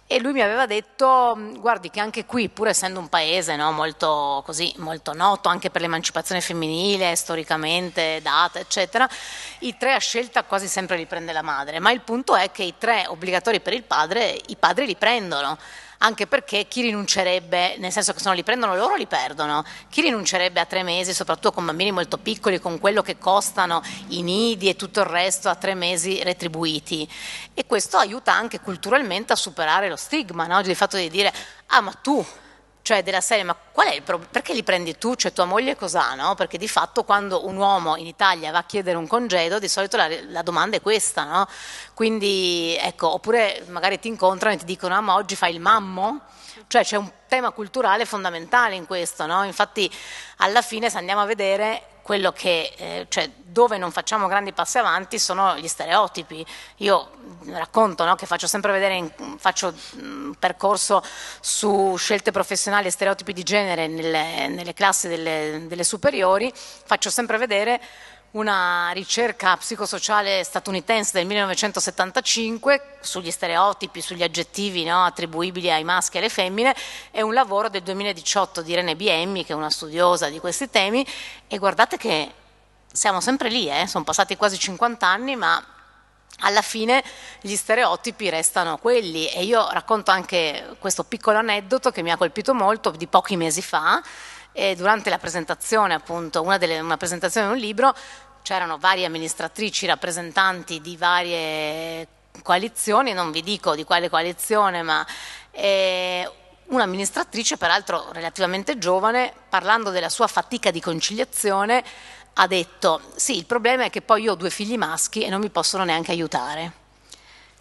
E lui mi aveva detto, mm, guardi che anche qui, pur essendo un paese no, molto, così, molto noto anche per l'emancipazione femminile, storicamente data, eccetera, i tre a scelta quasi sempre li prende la madre, ma il punto è che i tre obbligatori per il padre, i padri li prendono anche perché chi rinuncerebbe, nel senso che se non li prendono loro li perdono, chi rinuncerebbe a tre mesi, soprattutto con bambini molto piccoli, con quello che costano i nidi e tutto il resto a tre mesi retribuiti. E questo aiuta anche culturalmente a superare lo stigma, no? il fatto di dire ah ma tu cioè della serie, ma qual è il problema? Perché li prendi tu, cioè tua moglie cos'ha, no? Perché di fatto quando un uomo in Italia va a chiedere un congedo, di solito la, la domanda è questa, no? Quindi, ecco, oppure magari ti incontrano e ti dicono, ah ma oggi fai il mammo? Cioè c'è un tema culturale fondamentale in questo, no? infatti alla fine se andiamo a vedere quello che, eh, cioè, dove non facciamo grandi passi avanti sono gli stereotipi. Io racconto no, che faccio sempre vedere, in, faccio un mm, percorso su scelte professionali e stereotipi di genere nelle, nelle classi delle, delle superiori, faccio sempre vedere una ricerca psicosociale statunitense del 1975 sugli stereotipi, sugli aggettivi no, attribuibili ai maschi e alle femmine e un lavoro del 2018 di Irene Biemmi, che è una studiosa di questi temi, e guardate che siamo sempre lì, eh? sono passati quasi 50 anni, ma alla fine gli stereotipi restano quelli e io racconto anche questo piccolo aneddoto che mi ha colpito molto di pochi mesi fa e durante la presentazione, appunto, una, delle, una presentazione di un libro, c'erano varie amministratrici, rappresentanti di varie coalizioni, non vi dico di quale coalizione, ma eh, un'amministratrice, peraltro relativamente giovane, parlando della sua fatica di conciliazione, ha detto sì, il problema è che poi io ho due figli maschi e non mi possono neanche aiutare.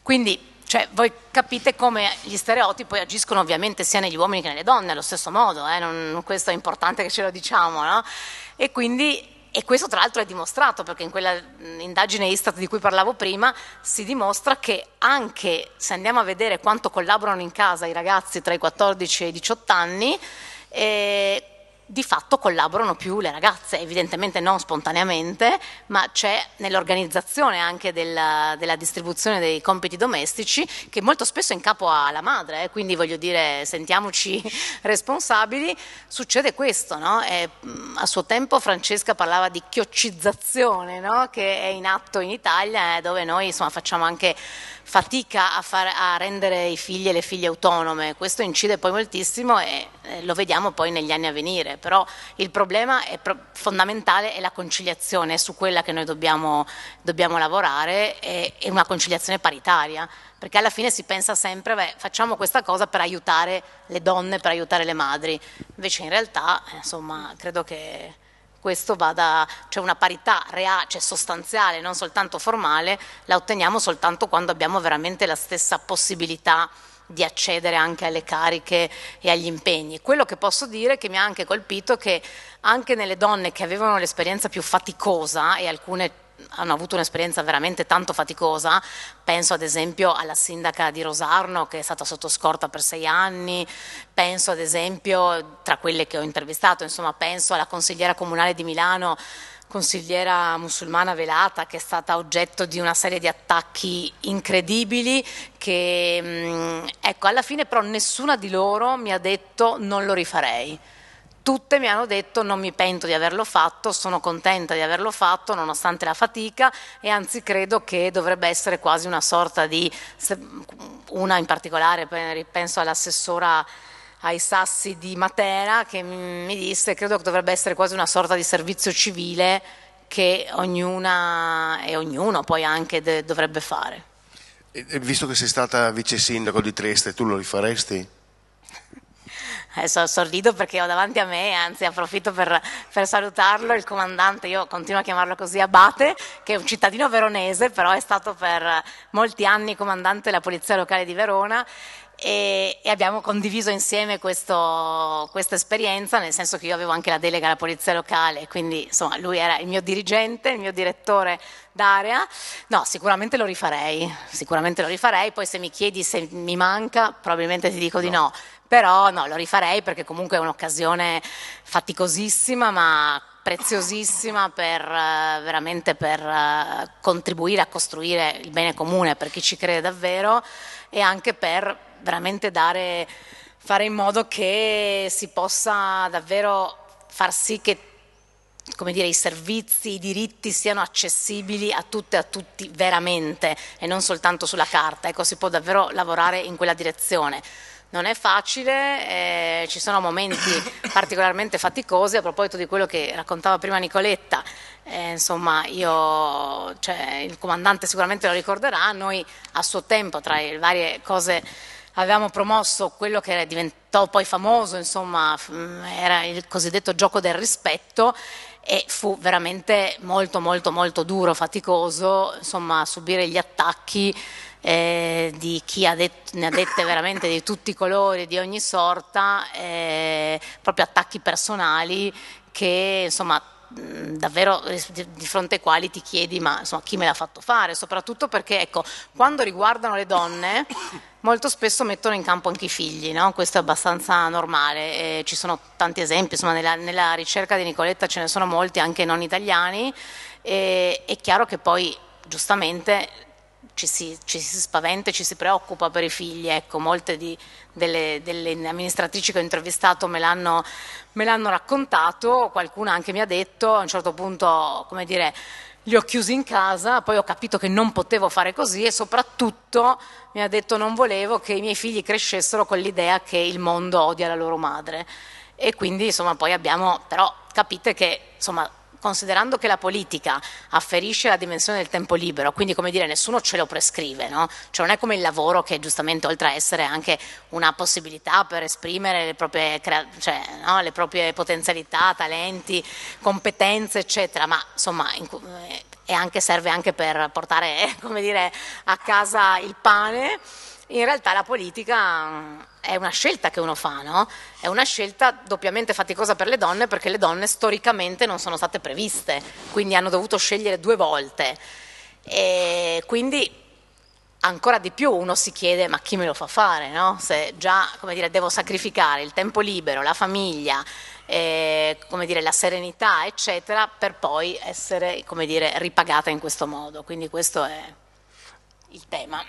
Quindi cioè, voi capite come gli stereotipi agiscono ovviamente sia negli uomini che nelle donne, allo stesso modo, eh? non, questo è importante che ce lo diciamo, no? E quindi e questo tra l'altro è dimostrato perché in quella indagine Istat di cui parlavo prima si dimostra che anche se andiamo a vedere quanto collaborano in casa i ragazzi tra i 14 e i 18 anni, eh, di fatto collaborano più le ragazze, evidentemente non spontaneamente, ma c'è nell'organizzazione anche della, della, distribuzione dei compiti domestici che molto spesso è in capo alla madre, eh, quindi voglio dire sentiamoci responsabili, succede questo, no? e, mm, a suo tempo Francesca parlava di chioccizzazione no? che è in atto in Italia eh, dove noi insomma, facciamo anche fatica a, far, a, rendere i figli e le figlie autonome, questo incide poi moltissimo e eh, lo vediamo poi negli anni a venire, però il problema è pro- fondamentale è la conciliazione, è su quella che noi dobbiamo, dobbiamo lavorare, è, è, una conciliazione paritaria, perché alla fine si pensa sempre, beh, facciamo questa cosa per aiutare le donne, per aiutare le madri, invece in realtà, eh, insomma, credo che questo vada, c'è cioè una parità reale, cioè sostanziale, non soltanto formale, la otteniamo soltanto quando abbiamo veramente la stessa possibilità di accedere anche alle cariche e agli impegni. Quello che posso dire è che mi ha anche colpito che anche nelle donne che avevano l'esperienza più faticosa e alcune hanno avuto un'esperienza veramente tanto faticosa, penso ad esempio alla sindaca di Rosarno che è stata sotto scorta per sei anni, penso ad esempio tra quelle che ho intervistato, insomma penso alla consigliera comunale di Milano, consigliera musulmana velata che è stata oggetto di una serie di attacchi incredibili che mm, ecco alla fine però nessuna di loro mi ha detto non lo rifarei tutte mi hanno detto non mi pento di averlo fatto, sono contenta di averlo fatto nonostante la fatica e anzi credo che dovrebbe essere quasi una sorta di, una in particolare, penso all'assessora ai sassi di Matera che mi disse credo che dovrebbe essere quasi una sorta di servizio civile che ognuna e ognuno poi anche de- dovrebbe fare. E visto che sei stata vice sindaco di Trieste, tu lo rifaresti? adesso sorrido perché ho davanti a me, anzi approfitto per, per, salutarlo, il comandante, io continuo a chiamarlo così Abate, che è un cittadino veronese, però è stato per molti anni comandante della Polizia Locale di Verona e, e abbiamo condiviso insieme questo, questa esperienza, nel senso che io avevo anche la delega alla Polizia Locale, quindi insomma lui era il mio dirigente, il mio direttore d'area. No, sicuramente lo rifarei, sicuramente lo rifarei, poi se mi chiedi se mi manca, probabilmente ti dico no. di no però no, lo rifarei perché comunque è un'occasione faticosissima ma preziosissima per eh, veramente per eh, contribuire a costruire il bene comune per chi ci crede davvero e anche per veramente dare, fare in modo che si possa davvero far sì che come dire, i servizi, i diritti siano accessibili a tutte e a tutti veramente e non soltanto sulla carta. Ecco, si può davvero lavorare in quella direzione non è facile, eh, ci sono momenti particolarmente faticosi, a proposito di quello che raccontava prima Nicoletta, eh, insomma io, cioè, il comandante sicuramente lo ricorderà, noi a suo tempo tra le varie cose avevamo promosso quello che diventò poi famoso, insomma era il cosiddetto gioco del rispetto e fu veramente molto molto molto duro, faticoso, insomma subire gli attacchi eh, di chi ha detto, ne ha dette veramente di tutti i colori, di ogni sorta, eh, proprio attacchi personali che insomma davvero di fronte ai quali ti chiedi ma insomma, chi me l'ha fatto fare, soprattutto perché ecco, quando riguardano le donne molto spesso mettono in campo anche i figli, no? questo è abbastanza normale, eh, ci sono tanti esempi, insomma, nella, nella, ricerca di Nicoletta ce ne sono molti anche non italiani, e, è chiaro che poi giustamente ci si, ci si, spaventa e ci si preoccupa per i figli. Ecco, molte di, delle, delle, amministratrici che ho intervistato me l'hanno, me l'hanno, raccontato, qualcuna anche mi ha detto a un certo punto, come dire, li ho chiusi in casa, poi ho capito che non potevo fare così e soprattutto mi ha detto non volevo che i miei figli crescessero con l'idea che il mondo odia la loro madre. E quindi insomma poi abbiamo, però capite che insomma considerando che la politica afferisce la dimensione del tempo libero, quindi come dire nessuno ce lo prescrive, no? cioè non è come il lavoro che giustamente oltre a essere anche una possibilità per esprimere le proprie, cioè, no? le proprie potenzialità, talenti, competenze eccetera, ma insomma in eh, e anche serve anche per portare dire, a casa il pane, in realtà la politica è una scelta che uno fa, no? È una scelta doppiamente faticosa per le donne perché le donne storicamente non sono state previste, quindi hanno dovuto scegliere due volte. E quindi ancora di più uno si chiede ma chi me lo fa fare, no? Se già, dire, devo sacrificare il tempo libero, la famiglia, eh, dire, la serenità, eccetera, per poi essere, come dire, ripagata in questo modo. Quindi questo è il tema.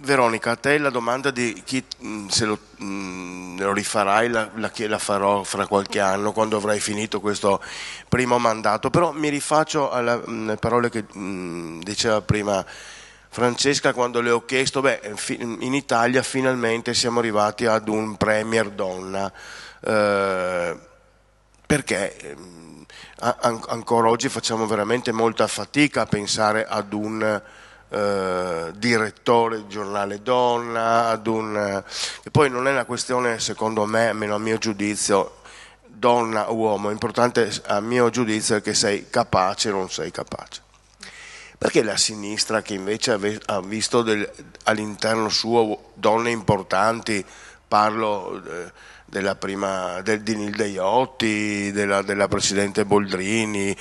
Veronica, a te la domanda di chi mm, se lo, mm, lo rifarai la, la, la, farò fra qualche anno quando avrai finito questo primo mandato, però mi rifaccio mm, alle parole che mh, diceva prima Francesca quando le ho chiesto, beh, in Italia finalmente siamo arrivati ad un premier donna, eh, perché an- ancora oggi facciamo veramente molta fatica a pensare ad un eh, direttore di giornale donna, ad un... E poi non è una questione, secondo me, almeno a mio giudizio, donna o uomo, importante a mio giudizio è che sei capace o non sei capace. Perché la sinistra che invece ha visto del, all'interno suo donne importanti, parlo... Eh, della prima, del, di Nil Deiotti, della, della, Presidente Boldrini,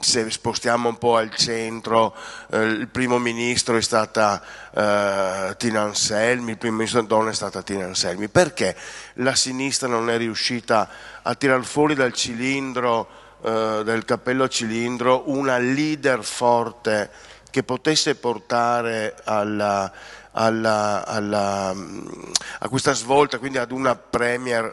se spostiamo un po' al centro, eh, il primo ministro è stata eh, Tina Anselmi, il primo ministro donna è stata Tina Anselmi, perché la sinistra non è riuscita a tirar fuori dal cilindro, eh, del cappello a cilindro, una leader forte che potesse portare alla alla, alla, a questa svolta, quindi ad una premier,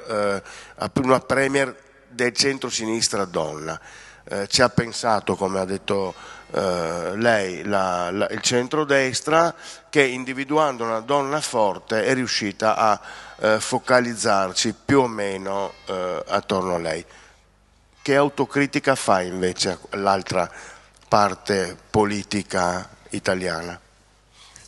eh, una premier del centro-sinistra donna. Eh, ci ha pensato, come ha detto eh, lei, la, la, il centrodestra, che individuando una donna forte è riuscita a eh, focalizzarci più o meno eh, attorno a lei. Che autocritica fa invece l'altra parte politica italiana?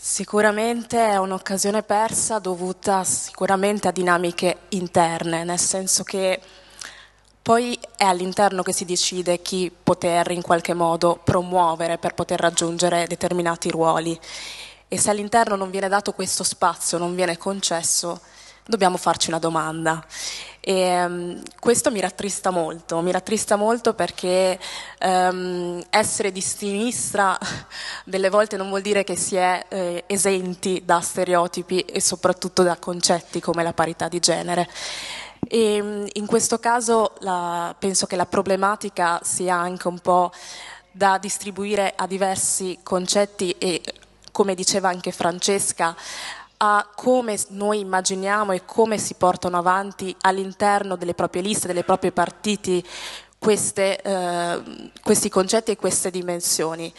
Sicuramente è un'occasione persa dovuta sicuramente a dinamiche interne, nel senso che poi è all'interno che si decide chi poter in qualche modo promuovere per poter raggiungere determinati ruoli. E se all'interno non viene dato questo spazio, non viene concesso, dobbiamo farci una domanda. E, um, questo mi rattrista molto, mi rattrista molto perché um, essere di sinistra delle volte non vuol dire che si è eh, esenti da stereotipi e soprattutto da concetti come la parità di genere. E, ehm, in questo caso la, penso che la problematica sia anche un po' da distribuire a diversi concetti e, come diceva anche Francesca, a come noi immaginiamo e come si portano avanti all'interno delle proprie liste, delle proprie partiti queste, eh, questi concetti e queste dimensioni.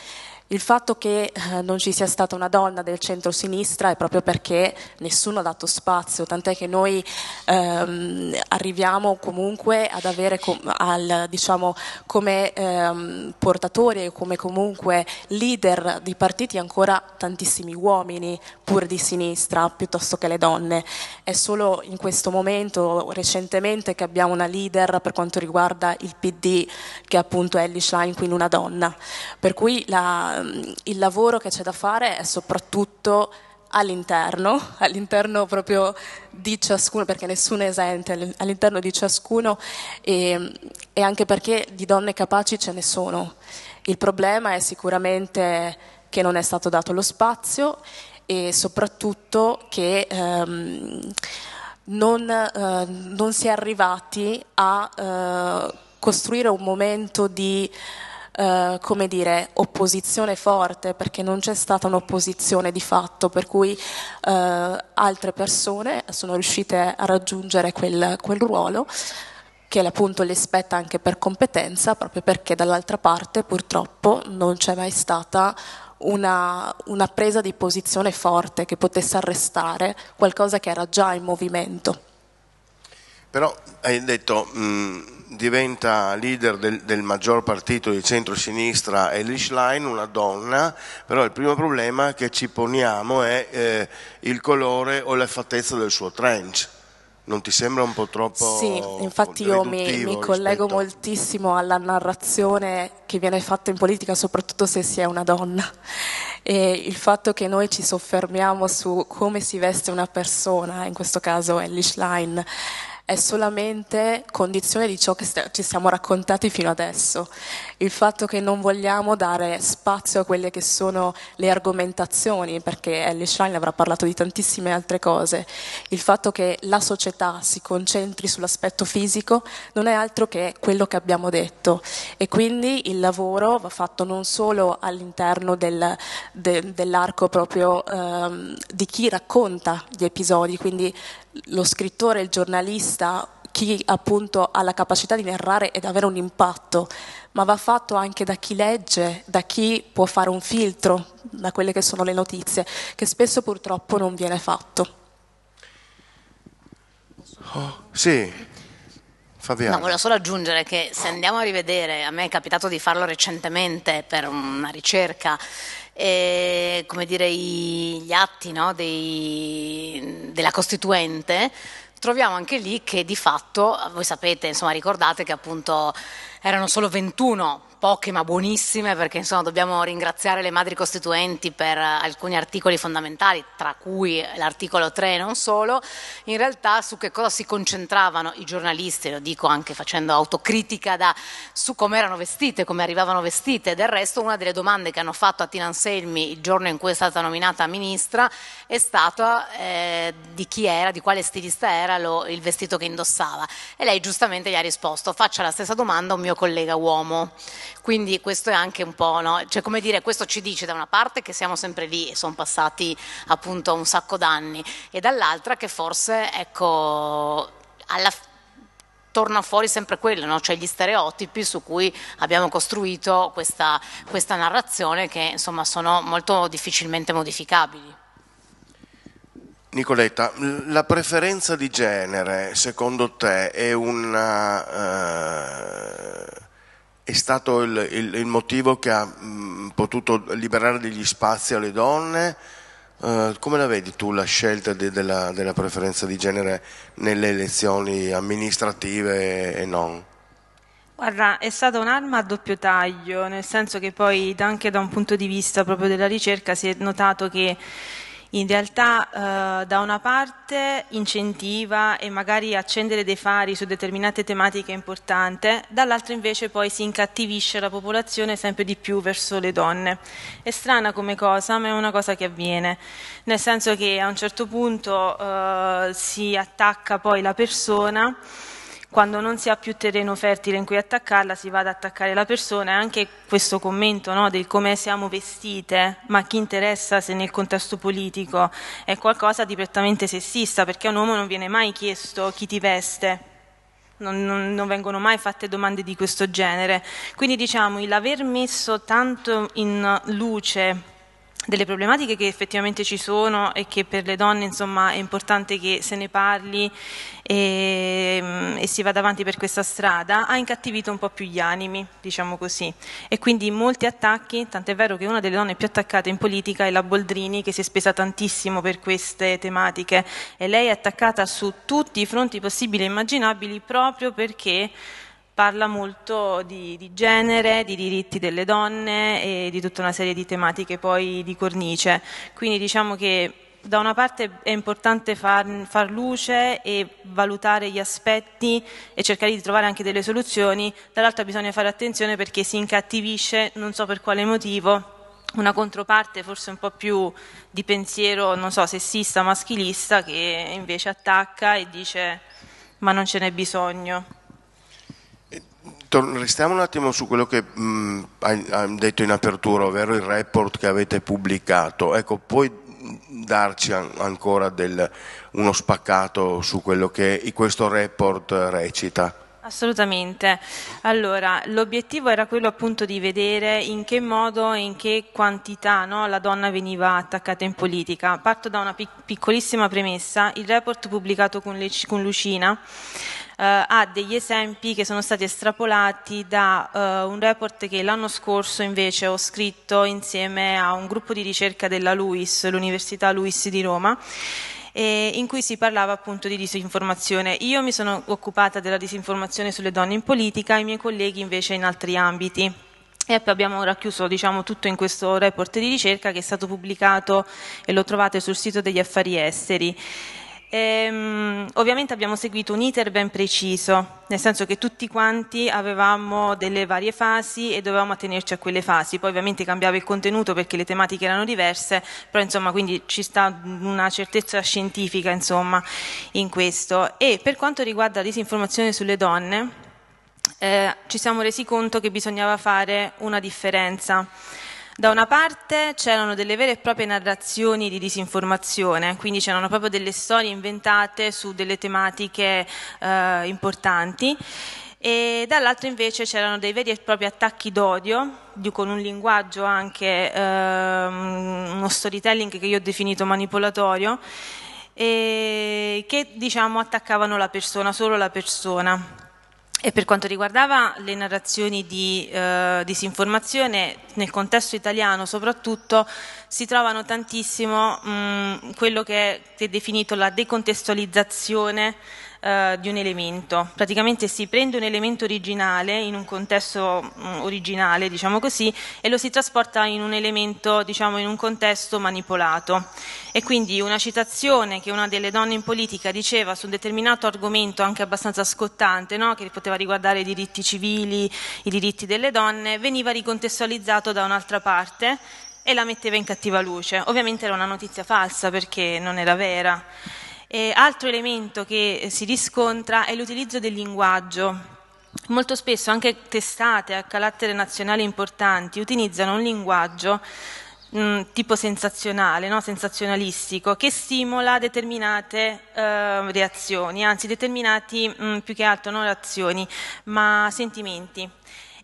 Il fatto che eh, non ci sia stata una donna del centro-sinistra è proprio perché nessuno ha dato spazio, tant'è che noi ehm, arriviamo comunque ad avere com- al, diciamo, come ehm, portatori e come comunque leader di partiti ancora tantissimi uomini pur di sinistra piuttosto che le donne. È solo in questo momento, recentemente, che abbiamo una leader per quanto riguarda il PD, che appunto è Ellie Schlein, quindi una donna. Per cui la, Ehm, il lavoro che c'è da fare è soprattutto all'interno, all'interno proprio di ciascuno, perché nessuno è esente, all'interno di ciascuno e, ehm, e anche perché di donne capaci ce ne sono. Il problema è sicuramente che non è stato dato lo spazio e soprattutto che ehm, non, eh, non, si è arrivati a eh, costruire un momento di eh, come dire, opposizione forte, perché non c'è stata un'opposizione di fatto, per cui eh, altre persone sono riuscite a raggiungere quel, quel ruolo che appunto le spetta anche per competenza, proprio perché dall'altra parte purtroppo non c'è mai stata una, una, presa di posizione forte che potesse arrestare qualcosa che era già in movimento. Però hai detto mh, mm, diventa leader del, del, maggior partito di centro-sinistra Elish Line, una donna, però il primo problema che ci poniamo è eh, il colore o la fattezza del suo trench. Non ti sembra un po' troppo... Sì, infatti io mi, mi collego rispetto... moltissimo alla narrazione che viene fatta in politica, soprattutto se si è una donna. E il fatto che noi ci soffermiamo su come si veste una persona, in questo caso Elish Line, è solamente condizione di ciò che ci siamo raccontati fino adesso il fatto che non vogliamo dare spazio a quelle che sono le argomentazioni, perché Ellie Schlein avrà parlato di tantissime altre cose, il fatto che la società si concentri sull'aspetto fisico non è altro che quello che abbiamo detto e quindi il lavoro va fatto non solo all'interno del, de, dell'arco proprio ehm, di chi racconta gli episodi, quindi lo scrittore, il giornalista chi appunto ha la capacità di narrare ed avere un impatto, ma va fatto anche da chi legge, da chi può fare un filtro da quelle che sono le notizie, che spesso purtroppo non viene fatto. Oh, sì. Fabiano. No, volevo solo aggiungere che se andiamo a rivedere, a me è capitato di farlo recentemente per una ricerca, eh, come dire, gli atti no, dei, della Costituente, troviamo anche lì che di fatto, voi sapete, insomma ricordate che appunto erano solo 21 poche ma buonissime perché insomma dobbiamo ringraziare le madri costituenti per eh, alcuni articoli fondamentali, tra cui l'articolo 3 e non solo, in realtà su che cosa si concentravano i giornalisti, lo dico anche facendo autocritica da, su come erano vestite, come arrivavano vestite. Del resto una delle domande che hanno fatto a Tina Anselmi il giorno in cui è stata nominata ministra è stata eh, di chi era, di quale stilista era lo, il vestito che indossava e lei giustamente gli ha risposto faccia la stessa domanda a un mio collega uomo. Quindi questo è anche un po', no? cioè come dire, questo ci dice da una parte che siamo sempre lì e sono passati appunto un sacco d'anni e dall'altra che forse, ecco, alla fine torna fuori sempre quello, no? cioè gli stereotipi su cui abbiamo costruito questa, questa narrazione che insomma sono molto difficilmente modificabili. Nicoletta, la preferenza di genere secondo te è una eh, è stato il, il, il motivo che ha mh, mm, potuto liberare degli spazi alle donne? Uh, come la vedi tu la scelta de, della, della, preferenza di genere nelle elezioni amministrative e non? Guarda, è stata un'arma a doppio taglio, nel senso che poi anche da un punto di vista proprio della ricerca si è notato che in realtà eh, da una parte incentiva e magari accendere dei fari su determinate tematiche importanti, dall'altra invece poi si incattivisce la popolazione sempre di più verso le donne. È strana come cosa, ma è una cosa che avviene, nel senso che a un certo punto eh, si attacca poi la persona quando non si ha più terreno fertile in cui attaccarla si va ad attaccare la persona e anche questo commento no, del come siamo vestite, ma chi interessa se nel contesto politico è qualcosa di prettamente sessista, perché a un uomo non viene mai chiesto chi ti veste. Non, non, non, vengono mai fatte domande di questo genere. Quindi diciamo l'aver messo tanto in luce delle problematiche che effettivamente ci sono e che per le donne insomma, è importante che se ne parli e, mm, e, si vada avanti per questa strada, ha incattivito un po' più gli animi, diciamo così. E quindi molti attacchi, tant'è vero che una delle donne più attaccate in politica è la Boldrini, che si è spesa tantissimo per queste tematiche, e lei è attaccata su tutti i fronti possibili e immaginabili proprio perché parla molto di, di, genere, di diritti delle donne e di tutta una serie di tematiche poi di cornice. Quindi diciamo che da una parte è importante far, far luce e valutare gli aspetti e cercare di trovare anche delle soluzioni, dall'altra bisogna fare attenzione perché si incattivisce, non so per quale motivo, una controparte forse un po' più di pensiero, non so, sessista, maschilista, che invece attacca e dice ma non ce n'è bisogno restiamo un attimo su quello che mh, mm, hai, hai detto in apertura, ovvero il report che avete pubblicato. Ecco, puoi darci an- ancora del, uno spaccato su quello che questo report recita? Assolutamente. Allora, l'obiettivo era quello appunto di vedere in che modo e in che quantità no, la donna veniva attaccata in politica. Parto da una pic- piccolissima premessa. Il report pubblicato con, le- con Lucina eh, ha degli esempi che sono stati estrapolati da eh, un report che l'anno scorso invece ho scritto insieme a un gruppo di ricerca della LUIS, l'Università LUIS di Roma, in cui si parlava appunto di disinformazione. Io mi sono occupata della disinformazione sulle donne in politica, i miei colleghi invece in altri ambiti. E abbiamo racchiuso diciamo, tutto in questo report di ricerca che è stato pubblicato e lo trovate sul sito degli affari esteri. Ehm, ovviamente abbiamo seguito un iter ben preciso, nel senso che tutti quanti avevamo delle varie fasi e dovevamo attenerci a quelle fasi, poi ovviamente cambiava il contenuto perché le tematiche erano diverse, però insomma quindi ci sta una certezza scientifica insomma in questo. E per quanto riguarda la disinformazione sulle donne, eh, ci siamo resi conto che bisognava fare una differenza da una parte c'erano delle vere e proprie narrazioni di disinformazione, quindi c'erano proprio delle storie inventate su delle tematiche eh, importanti e dall'altro invece c'erano dei veri e propri attacchi d'odio con un linguaggio anche ehm, uno storytelling che io ho definito manipolatorio che diciamo attaccavano la persona, solo la persona e per quanto riguardava le narrazioni di eh, disinformazione, nel contesto italiano soprattutto si trovano tantissimo mh, mm, quello che è, che è definito la decontestualizzazione eh, di un elemento. Praticamente si prende un elemento originale in un contesto mh, mm, originale, diciamo così, e lo si trasporta in un elemento, diciamo, in un contesto manipolato. E quindi una citazione che una delle donne in politica diceva su un determinato argomento anche abbastanza scottante, no? che poteva riguardare i diritti civili, i diritti delle donne, veniva ricontestualizzato da un'altra parte e la metteva in cattiva luce. Ovviamente era una notizia falsa perché non era vera. E altro elemento che eh, si riscontra è l'utilizzo del linguaggio. Molto spesso anche testate a carattere nazionale importanti utilizzano un linguaggio mh, mm, tipo sensazionale, no? sensazionalistico, che stimola determinate eh, reazioni, anzi determinati mh, mm, più che altro non reazioni, ma sentimenti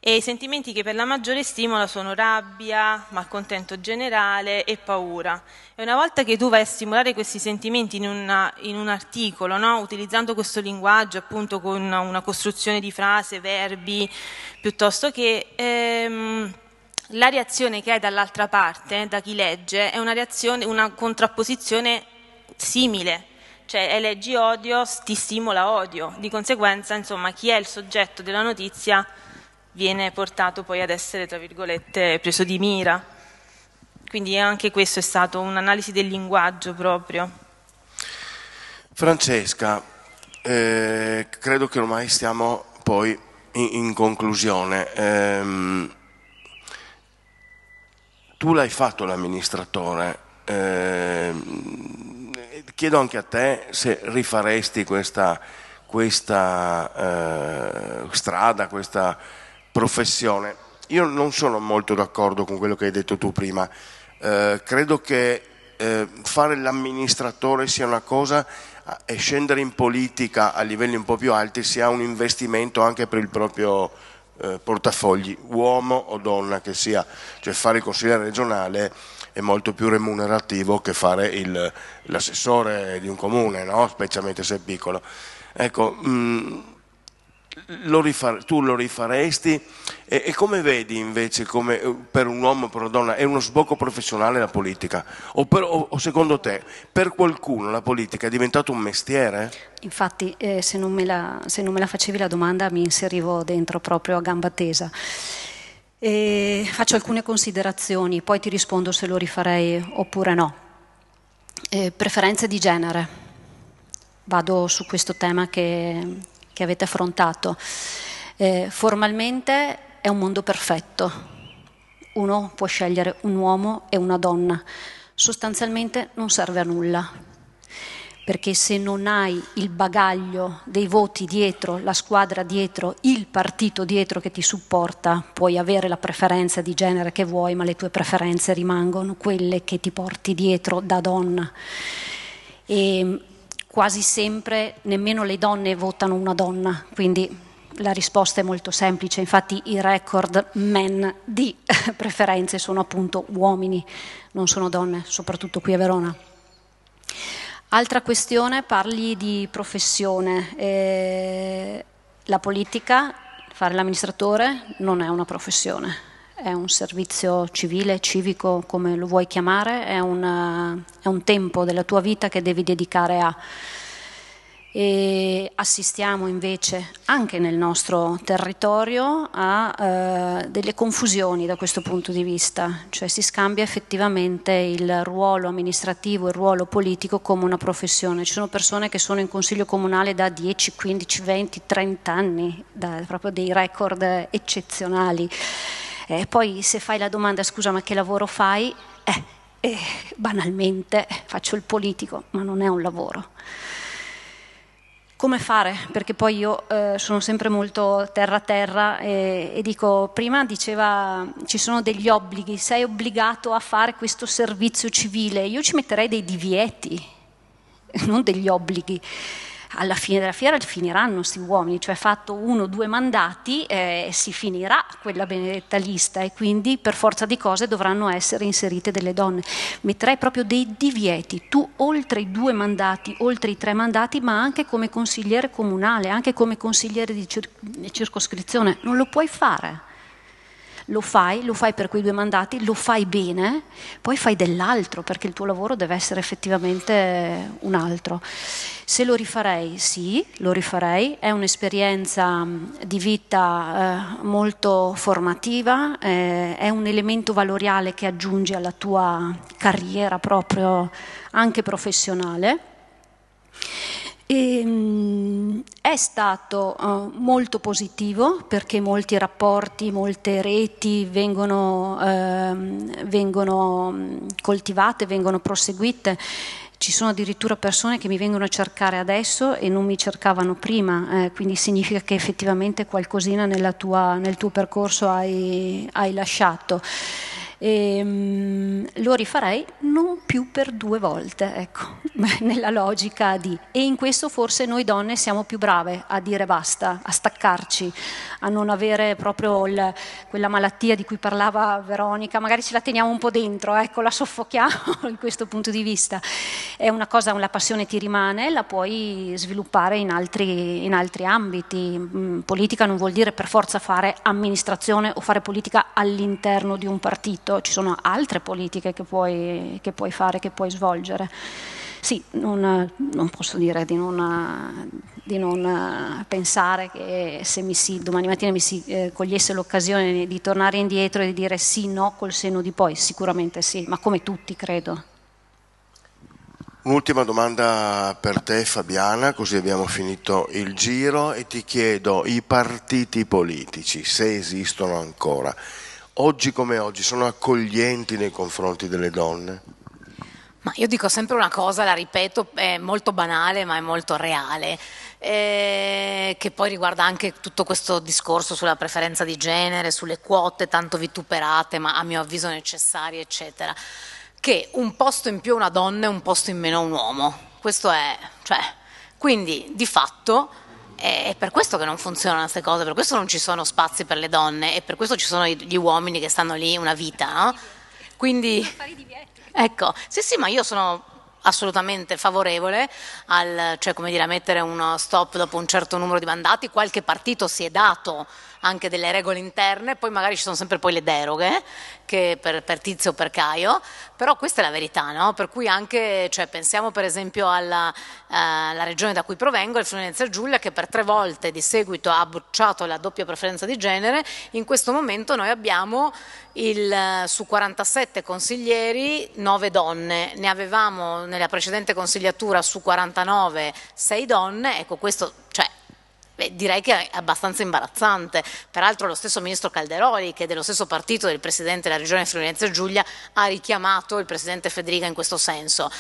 e i sentimenti che per la maggiore stimola sono rabbia, malcontento generale e paura. E una volta che tu vai a stimolare questi sentimenti in, una, in un articolo, no? utilizzando questo linguaggio appunto con una, una costruzione di frase, verbi, piuttosto che... Ehm, la reazione che hai dall'altra parte, da chi legge, è una, una contrapposizione simile, cioè eleggi odio, ti stimola odio, di conseguenza insomma chi è il soggetto della notizia viene portato poi ad essere, tra virgolette, preso di mira. Quindi anche questo è stato un'analisi del linguaggio proprio. Francesca, eh, credo che ormai stiamo poi in, in conclusione. Eh, tu l'hai fatto l'amministratore. Eh, chiedo anche a te se rifaresti questa, questa eh, strada, questa professione. Io non sono molto d'accordo con quello che hai detto tu prima. Eh, credo che eh, fare l'amministratore sia una cosa ah, e scendere in politica a livelli un po' più alti sia un investimento anche per il proprio eh, portafogli, uomo o donna che sia, cioè fare il consigliere regionale è molto più remunerativo che fare il, l'assessore di un comune, no? specialmente se è piccolo. Ecco, mh, mm, lo rifare, tu lo rifaresti? E, e come vedi invece come, eh, per un uomo, per una donna, è uno sbocco professionale la politica? O, per, o, o secondo te per qualcuno la politica è diventato un mestiere? Infatti eh, se, non la, se non me la facevi la domanda mi inserivo dentro proprio a gamba tesa. E faccio alcune considerazioni, poi ti rispondo se lo rifarei oppure no. Eh, preferenze di genere. Vado su questo tema che, che avete affrontato. Eh, formalmente è un mondo perfetto. Uno può scegliere un uomo e una donna. Sostanzialmente non serve a nulla, perché se non hai il bagaglio dei voti dietro, la squadra dietro, il partito dietro che ti supporta, puoi avere la preferenza di genere che vuoi, ma le tue preferenze rimangono quelle che ti porti dietro da donna. E quasi sempre nemmeno le donne votano una donna, quindi la risposta è molto semplice, infatti i record men di preferenze sono appunto uomini, non sono donne, soprattutto qui a Verona. Altra questione, parli di professione. Eh, la politica, fare l'amministratore, non è una professione è un servizio civile, civico, come lo vuoi chiamare, è un, eh, è un tempo della tua vita che devi dedicare a e assistiamo invece anche nel nostro territorio a eh, delle confusioni da questo punto di vista, cioè si scambia effettivamente il ruolo amministrativo e il ruolo politico come una professione. Ci sono persone che sono in consiglio comunale da 10, 15, 20, 30 anni, da, proprio dei record eccezionali. Eh, poi se fai la domanda scusa ma che lavoro fai, eh, eh, banalmente faccio il politico, ma non è un lavoro. Come fare? Perché poi io eh, sono sempre molto terra a terra e, e dico, prima diceva ci sono degli obblighi, sei obbligato a fare questo servizio civile, io ci metterei dei divieti, non degli obblighi alla fine della fiera finiranno questi uomini, cioè fatto uno o due mandati eh, si finirà quella benedetta lista e quindi per forza di cose dovranno essere inserite delle donne. Metterei proprio dei divieti, tu oltre i due mandati, oltre i tre mandati, ma anche come consigliere comunale, anche come consigliere di cir- circoscrizione, non lo puoi fare lo fai, lo fai per quei due mandati, lo fai bene, poi fai dell'altro perché il tuo lavoro deve essere effettivamente un altro. Se lo rifarei, sì, lo rifarei, è un'esperienza mm, di vita eh, molto formativa, eh, è un elemento valoriale che aggiunge alla tua carriera proprio anche professionale. E, ehm, è stato uh, molto positivo perché molti rapporti, molte reti vengono, uh, vengono mm, coltivate, vengono proseguite ci sono addirittura persone che mi vengono a cercare adesso e non mi cercavano prima, eh, quindi significa che effettivamente qualcosina tua, nel tuo percorso hai, hai lasciato e, um, lo rifarei non più per due volte, ecco, nella logica di... E in questo forse noi donne siamo più brave a dire basta, a staccarci, a non avere proprio il, quella malattia di cui parlava Veronica, magari ce la teniamo un po' dentro, ecco, la soffochiamo in questo punto di vista. È una cosa, la passione ti rimane, la puoi sviluppare in altri, in altri ambiti. Mm, politica non vuol dire per forza fare amministrazione o fare politica all'interno di un partito, ci sono altre politiche che puoi, che puoi fare, che puoi svolgere. Sì, non, non posso dire di non di non eh, pensare che se si, domani mattina mi si eh, cogliesse l'occasione di tornare indietro e di dire sì, no col seno di poi, sicuramente sì, ma come tutti credo. Un'ultima domanda per te Fabiana, così abbiamo finito il giro e ti chiedo i partiti politici, se esistono ancora, oggi come oggi sono accoglienti nei confronti delle donne? Ma io dico sempre una cosa, la ripeto, è molto banale ma è molto reale eh, che poi riguarda anche tutto questo discorso sulla preferenza di genere, sulle quote tanto vituperate, ma a mio avviso necessarie, eccetera. Che un posto in più una donna e un posto in meno un uomo. Questo è, cioè, quindi di fatto è per questo che non funzionano queste cose, per questo non ci sono spazi per le donne e per questo ci sono gli uomini che stanno lì una vita, no? Quindi, ecco, sì, sì, ma io sono assolutamente favorevole al, cioè, dire, a mettere uno stop dopo un certo numero di mandati, qualche partito si è dato anche delle regole interne, poi magari ci sono sempre poi le deroghe per, per, Tizio o per Caio, però questa è la verità, no? per cui anche cioè, pensiamo per esempio alla eh, regione da cui provengo, il Friulenza Giulia, che per tre volte di seguito ha bocciato la doppia preferenza di genere, in questo momento noi abbiamo il, su 47 consiglieri 9 donne, ne avevamo nella precedente consigliatura su 49 6 donne, ecco questo cioè, beh, direi che è abbastanza imbarazzante. Peraltro lo stesso ministro Calderoli, che è dello stesso partito del presidente della regione Friulenza Giulia, ha richiamato il presidente Federica in questo senso.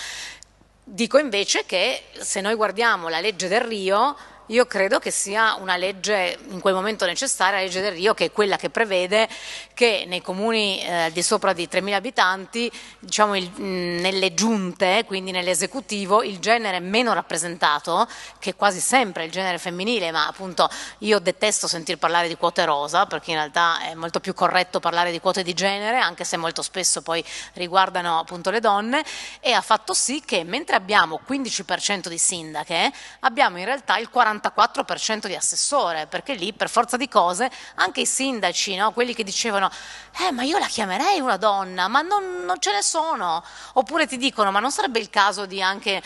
Dico invece che se noi guardiamo la legge del Rio, io credo che sia una legge in quel momento necessaria, la legge del Rio, che è quella che prevede che nei comuni eh, di sopra di 3.000 abitanti, diciamo il, mm, nelle giunte, quindi nell'esecutivo, il genere meno rappresentato, che è quasi sempre il genere femminile, ma appunto io detesto sentir parlare di quote rosa, perché in realtà è molto più corretto parlare di quote di genere, anche se molto spesso poi riguardano appunto le donne, e ha fatto sì che mentre abbiamo 15% di sindache, abbiamo in realtà il 40% 44% di assessore, perché lì per forza di cose anche i sindaci, no? quelli che dicevano, eh ma io la chiamerei una donna, ma non, non ce ne sono, oppure ti dicono, ma non sarebbe il caso di anche,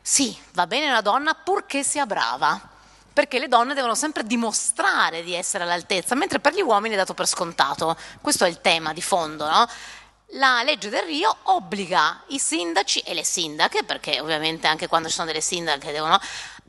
sì, va bene una donna purché sia brava perché le donne devono sempre dimostrare di essere all'altezza, mentre per gli uomini è dato per scontato. Questo è il tema di fondo, no? La legge del Rio obbliga i sindaci e le sindache, perché ovviamente anche quando ci sono delle sindache devono,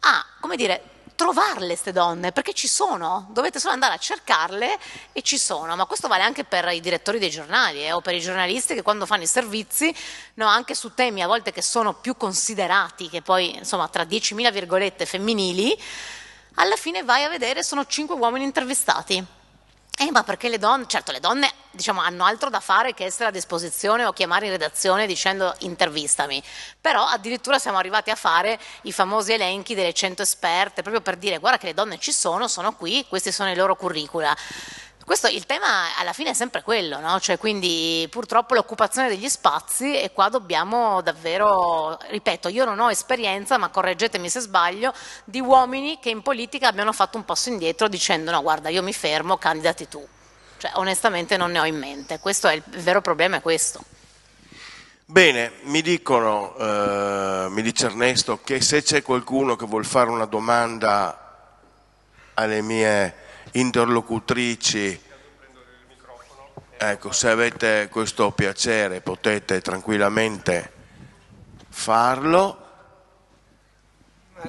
a, come dire, trovarle queste donne, perché ci sono, dovete solo andare a cercarle e ci sono, ma questo vale anche per i direttori dei giornali eh, o per i giornalisti che quando fanno i servizi, no, anche su temi a volte che sono più considerati, che poi insomma tra 10.000 virgolette femminili, alla fine vai a vedere sono 5 uomini intervistati. Eh, ma perché le donne, certo le donne diciamo, hanno altro da fare che essere a disposizione o chiamare in redazione dicendo intervistami, però addirittura siamo arrivati a fare i famosi elenchi delle 100 esperte, proprio per dire guarda che le donne ci sono, sono qui, questi sono i loro curricula. Questo, il tema alla fine è sempre quello, no? cioè, quindi purtroppo l'occupazione degli spazi e qua dobbiamo davvero, ripeto, io non ho esperienza, ma correggetemi se sbaglio, di uomini che in politica abbiano fatto un passo indietro dicendo no guarda io mi fermo, candidati tu. Cioè, onestamente non ne ho in mente, questo è il, il vero problema è questo. Bene, mi dicono, eh, mi dice Ernesto, che se c'è qualcuno che vuol fare una domanda alle mie interlocutrici, ecco, se avete questo piacere potete tranquillamente farlo.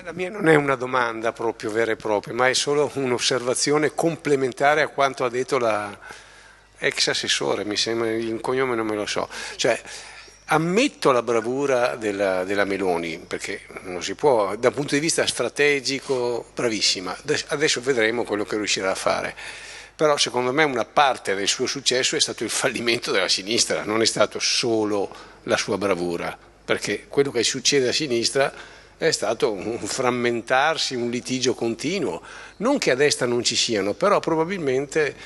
La mia non è una domanda proprio vera e propria, ma è solo un'osservazione complementare a quanto ha detto la ex assessore, mi sembra il cognome non me lo so. Cioè, Ammetto la bravura della, della, Meloni, perché non si può, dal punto di vista strategico, bravissima. Adesso vedremo quello che riuscirà a fare. Però secondo me una parte del suo successo è stato il fallimento della sinistra, non è stato solo la sua bravura, perché quello che succede a sinistra è stato un frammentarsi, un litigio continuo. Non che a destra non ci siano, però probabilmente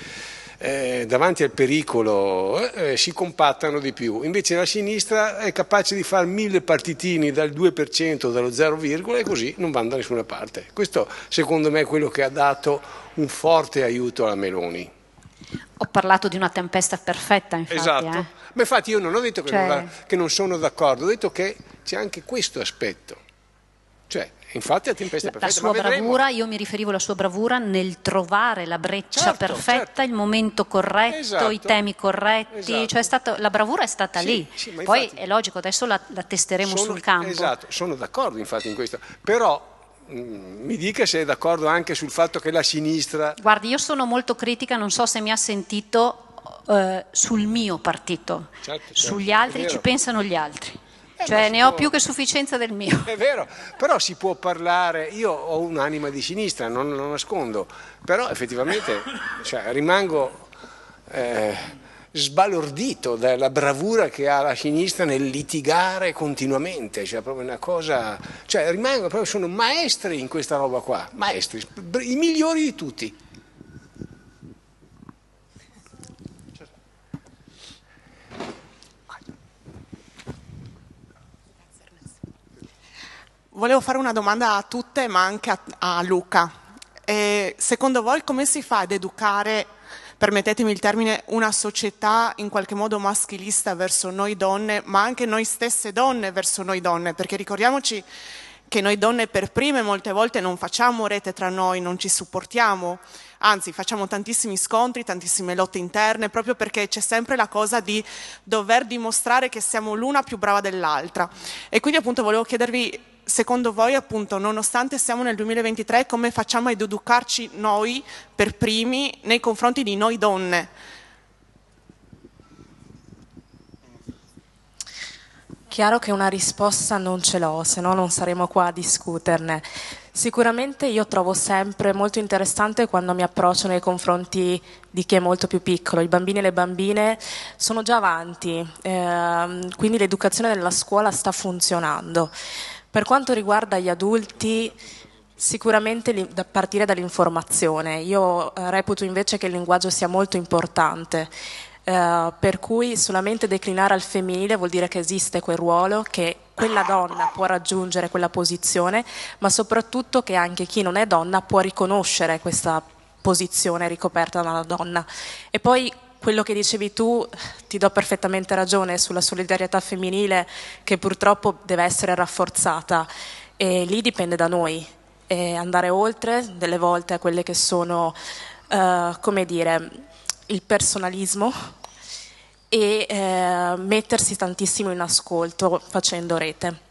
eh, davanti al pericolo eh, si compattano di più. Invece la sinistra è capace di fare mille partitini dal 2%, dallo 0, e così non vanno da nessuna parte. Questo secondo me è quello che ha dato un forte aiuto alla Meloni. Ho parlato di una tempesta perfetta, infatti. Esatto. Eh. Ma infatti io non ho detto che, cioè... non, che non sono d'accordo, ho detto che c'è anche questo aspetto. Cioè, Infatti è tempesta perfetta. La sua bravura, io mi riferivo alla sua bravura nel trovare la breccia certo, perfetta, certo. il momento corretto, esatto. i temi corretti, esatto. cioè stato, la bravura è stata sì, lì. Sì, Poi infatti, è logico, adesso la, la testeremo sono, sul campo. Esatto, sono d'accordo infatti in questo, però mm, mi dica se è d'accordo anche sul fatto che la sinistra... Guardi, io sono molto critica, non so se mi ha sentito eh, sul mio partito, certo, certo. sugli altri ci pensano gli altri. Eh, cioè ne ho più che sufficienza del mio. È vero, però si può parlare, io ho un'anima di sinistra, non lo nascondo, però effettivamente cioè, rimango eh, sbalordito dalla bravura che ha la sinistra nel litigare continuamente, cioè proprio una cosa, cioè rimango proprio, sono maestri in questa roba qua, maestri, i migliori di tutti. Volevo fare una domanda a tutte, ma anche a, a Luca. E secondo voi come si fa ad educare, permettetemi il termine, una società in qualche modo maschilista verso noi donne, ma anche noi stesse donne verso noi donne? Perché ricordiamoci che noi donne per prime molte volte non facciamo rete tra noi, non ci supportiamo, anzi facciamo tantissimi scontri, tantissime lotte interne, proprio perché c'è sempre la cosa di dover dimostrare che siamo l'una più brava dell'altra. E quindi appunto volevo chiedervi secondo voi appunto, nonostante siamo nel 2023, come facciamo ad educarci noi per primi nei confronti di noi donne? Chiaro che una risposta non ce l'ho, se no non saremo qua a discuterne. Sicuramente io trovo sempre molto interessante quando mi approccio nei confronti di chi è molto più piccolo. I bambini e le bambine sono già avanti, ehm, quindi l'educazione della scuola sta funzionando. Per quanto riguarda gli adulti, Sicuramente da partire dall'informazione. Io eh, reputo invece che il linguaggio sia molto importante. Eh, per cui solamente declinare al femminile vuol dire che esiste quel ruolo, che quella donna può raggiungere quella posizione, ma soprattutto che anche chi non è donna può riconoscere questa posizione ricoperta da una donna. E poi quello che dicevi tu ti do perfettamente ragione sulla solidarietà femminile che purtroppo deve essere rafforzata e lì dipende da noi e andare oltre delle volte a quelle che sono, eh, come dire, il personalismo e eh, mettersi tantissimo in ascolto facendo rete.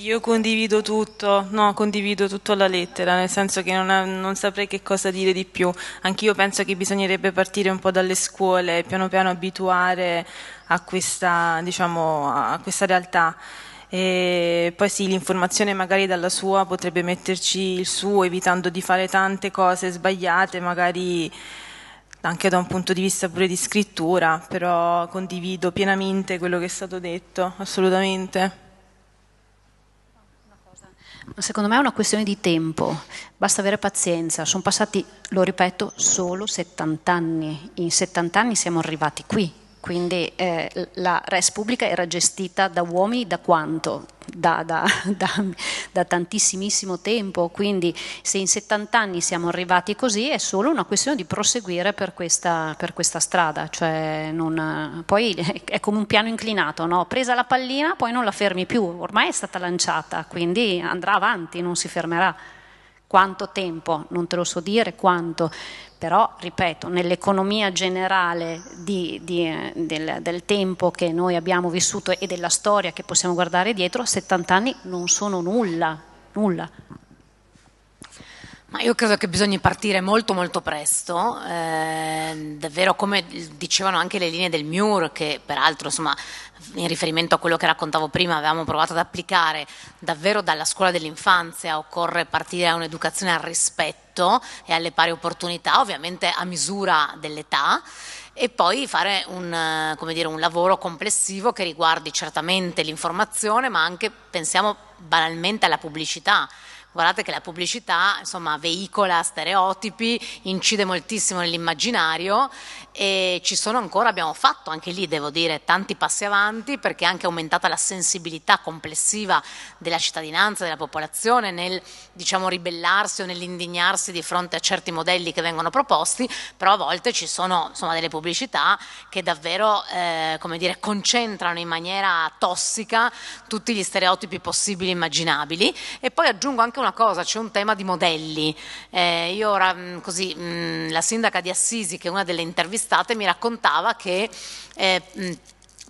Io condivido tutto, no, condivido tutto alla lettera, nel senso che non, ha, non saprei che cosa dire di più. Anch'io penso che bisognerebbe partire un po' dalle scuole piano piano abituare a questa, diciamo, a questa realtà. E poi sì, l'informazione magari dalla sua potrebbe metterci il suo, evitando di fare tante cose sbagliate, magari anche da un punto di vista pure di scrittura, però condivido pienamente quello che è stato detto, assolutamente. Secondo me è una questione di tempo, basta avere pazienza. Sono passati, lo ripeto, solo 70 anni. In 70 anni siamo arrivati qui, quindi eh, la res pubblica era gestita da uomini da quanto? Da, da, da, da, tantissimissimo tempo, quindi se in 70 anni siamo arrivati così è solo una questione di proseguire per questa, per questa strada, cioè non, poi è come un piano inclinato, no? presa la pallina poi non la fermi più, ormai è stata lanciata, quindi andrà avanti, non si fermerà. Quanto tempo? Non te lo so dire quanto, però ripeto, nell'economia generale di, di, eh, del, del, tempo che noi abbiamo vissuto e della storia che possiamo guardare dietro, 70 anni non sono nulla, nulla. Ma io credo che bisogna partire molto molto presto, eh, davvero come dicevano anche le linee del MUR, che peraltro insomma, in riferimento a quello che raccontavo prima avevamo provato ad applicare, davvero dalla scuola dell'infanzia occorre partire da un'educazione al rispetto e alle pari opportunità, ovviamente a misura dell'età e poi fare un, dire, un, lavoro complessivo che riguardi certamente l'informazione, ma anche pensiamo banalmente alla pubblicità. Guardate che la pubblicità insomma, veicola stereotipi, incide moltissimo nell'immaginario e ci sono ancora, abbiamo fatto anche lì, devo dire, tanti passi avanti perché è anche aumentata la sensibilità complessiva della cittadinanza, della popolazione nel diciamo, ribellarsi o nell'indignarsi di fronte a certi modelli che vengono proposti, però a volte ci sono insomma, delle pubblicità che davvero eh, dire, concentrano in maniera tossica tutti gli stereotipi possibili e immaginabili. E poi aggiungo anche una una cosa, c'è un tema di modelli. Eh, io ora, mm, così, mh, mm, la sindaca di Assisi, che è una delle intervistate, mi raccontava che... Eh, mh, mm,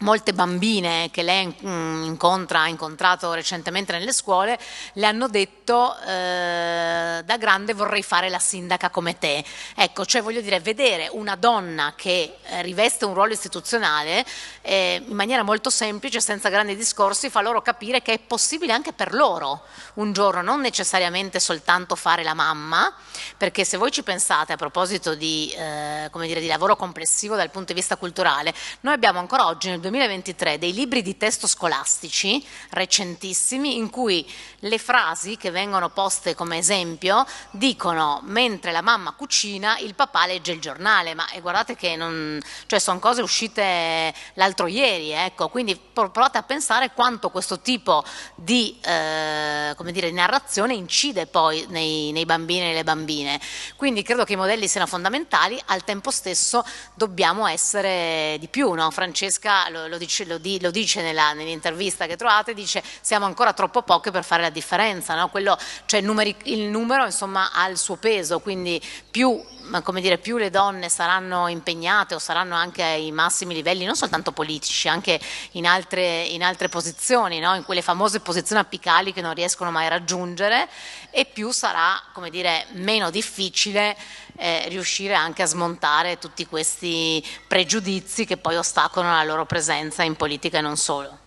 molte bambine che lei mm, incontra, ha incontrato recentemente nelle scuole, le hanno detto eh, da grande vorrei fare la sindaca come te. Ecco, cioè voglio dire, vedere una donna che eh, riveste un ruolo istituzionale eh, in maniera molto semplice, senza grandi discorsi, fa loro capire che è possibile anche per loro un giorno, non necessariamente soltanto fare la mamma, perché se voi ci pensate a proposito di, eh, dire, di lavoro complessivo dal punto di vista culturale, noi abbiamo ancora oggi nel 2023 dei libri di testo scolastici recentissimi in cui le frasi che vengono poste come esempio dicono mentre la mamma cucina il papà legge il giornale, ma eh, guardate che non, cioè, sono cose uscite l'altro ieri, ecco, quindi provate a pensare quanto questo tipo di eh, dire, narrazione incide poi nei, nei bambini e nelle bambine. Quindi credo che i modelli siano fondamentali, al tempo stesso dobbiamo essere di più, no? Francesca lo lo, lo dice, lo di, dice nella, nell'intervista che trovate, dice siamo ancora troppo pochi per fare la differenza, no? Quello, cioè numeri, il numero insomma, ha il suo peso, quindi più come dire, più le donne saranno impegnate o saranno anche ai massimi livelli, non soltanto politici, anche in altre, in altre posizioni, no? in quelle famose posizioni apicali che non riescono mai a raggiungere, e più sarà come dire, meno difficile eh, riuscire anche a smontare tutti questi pregiudizi che poi ostacolano la loro presenza in politica e non solo.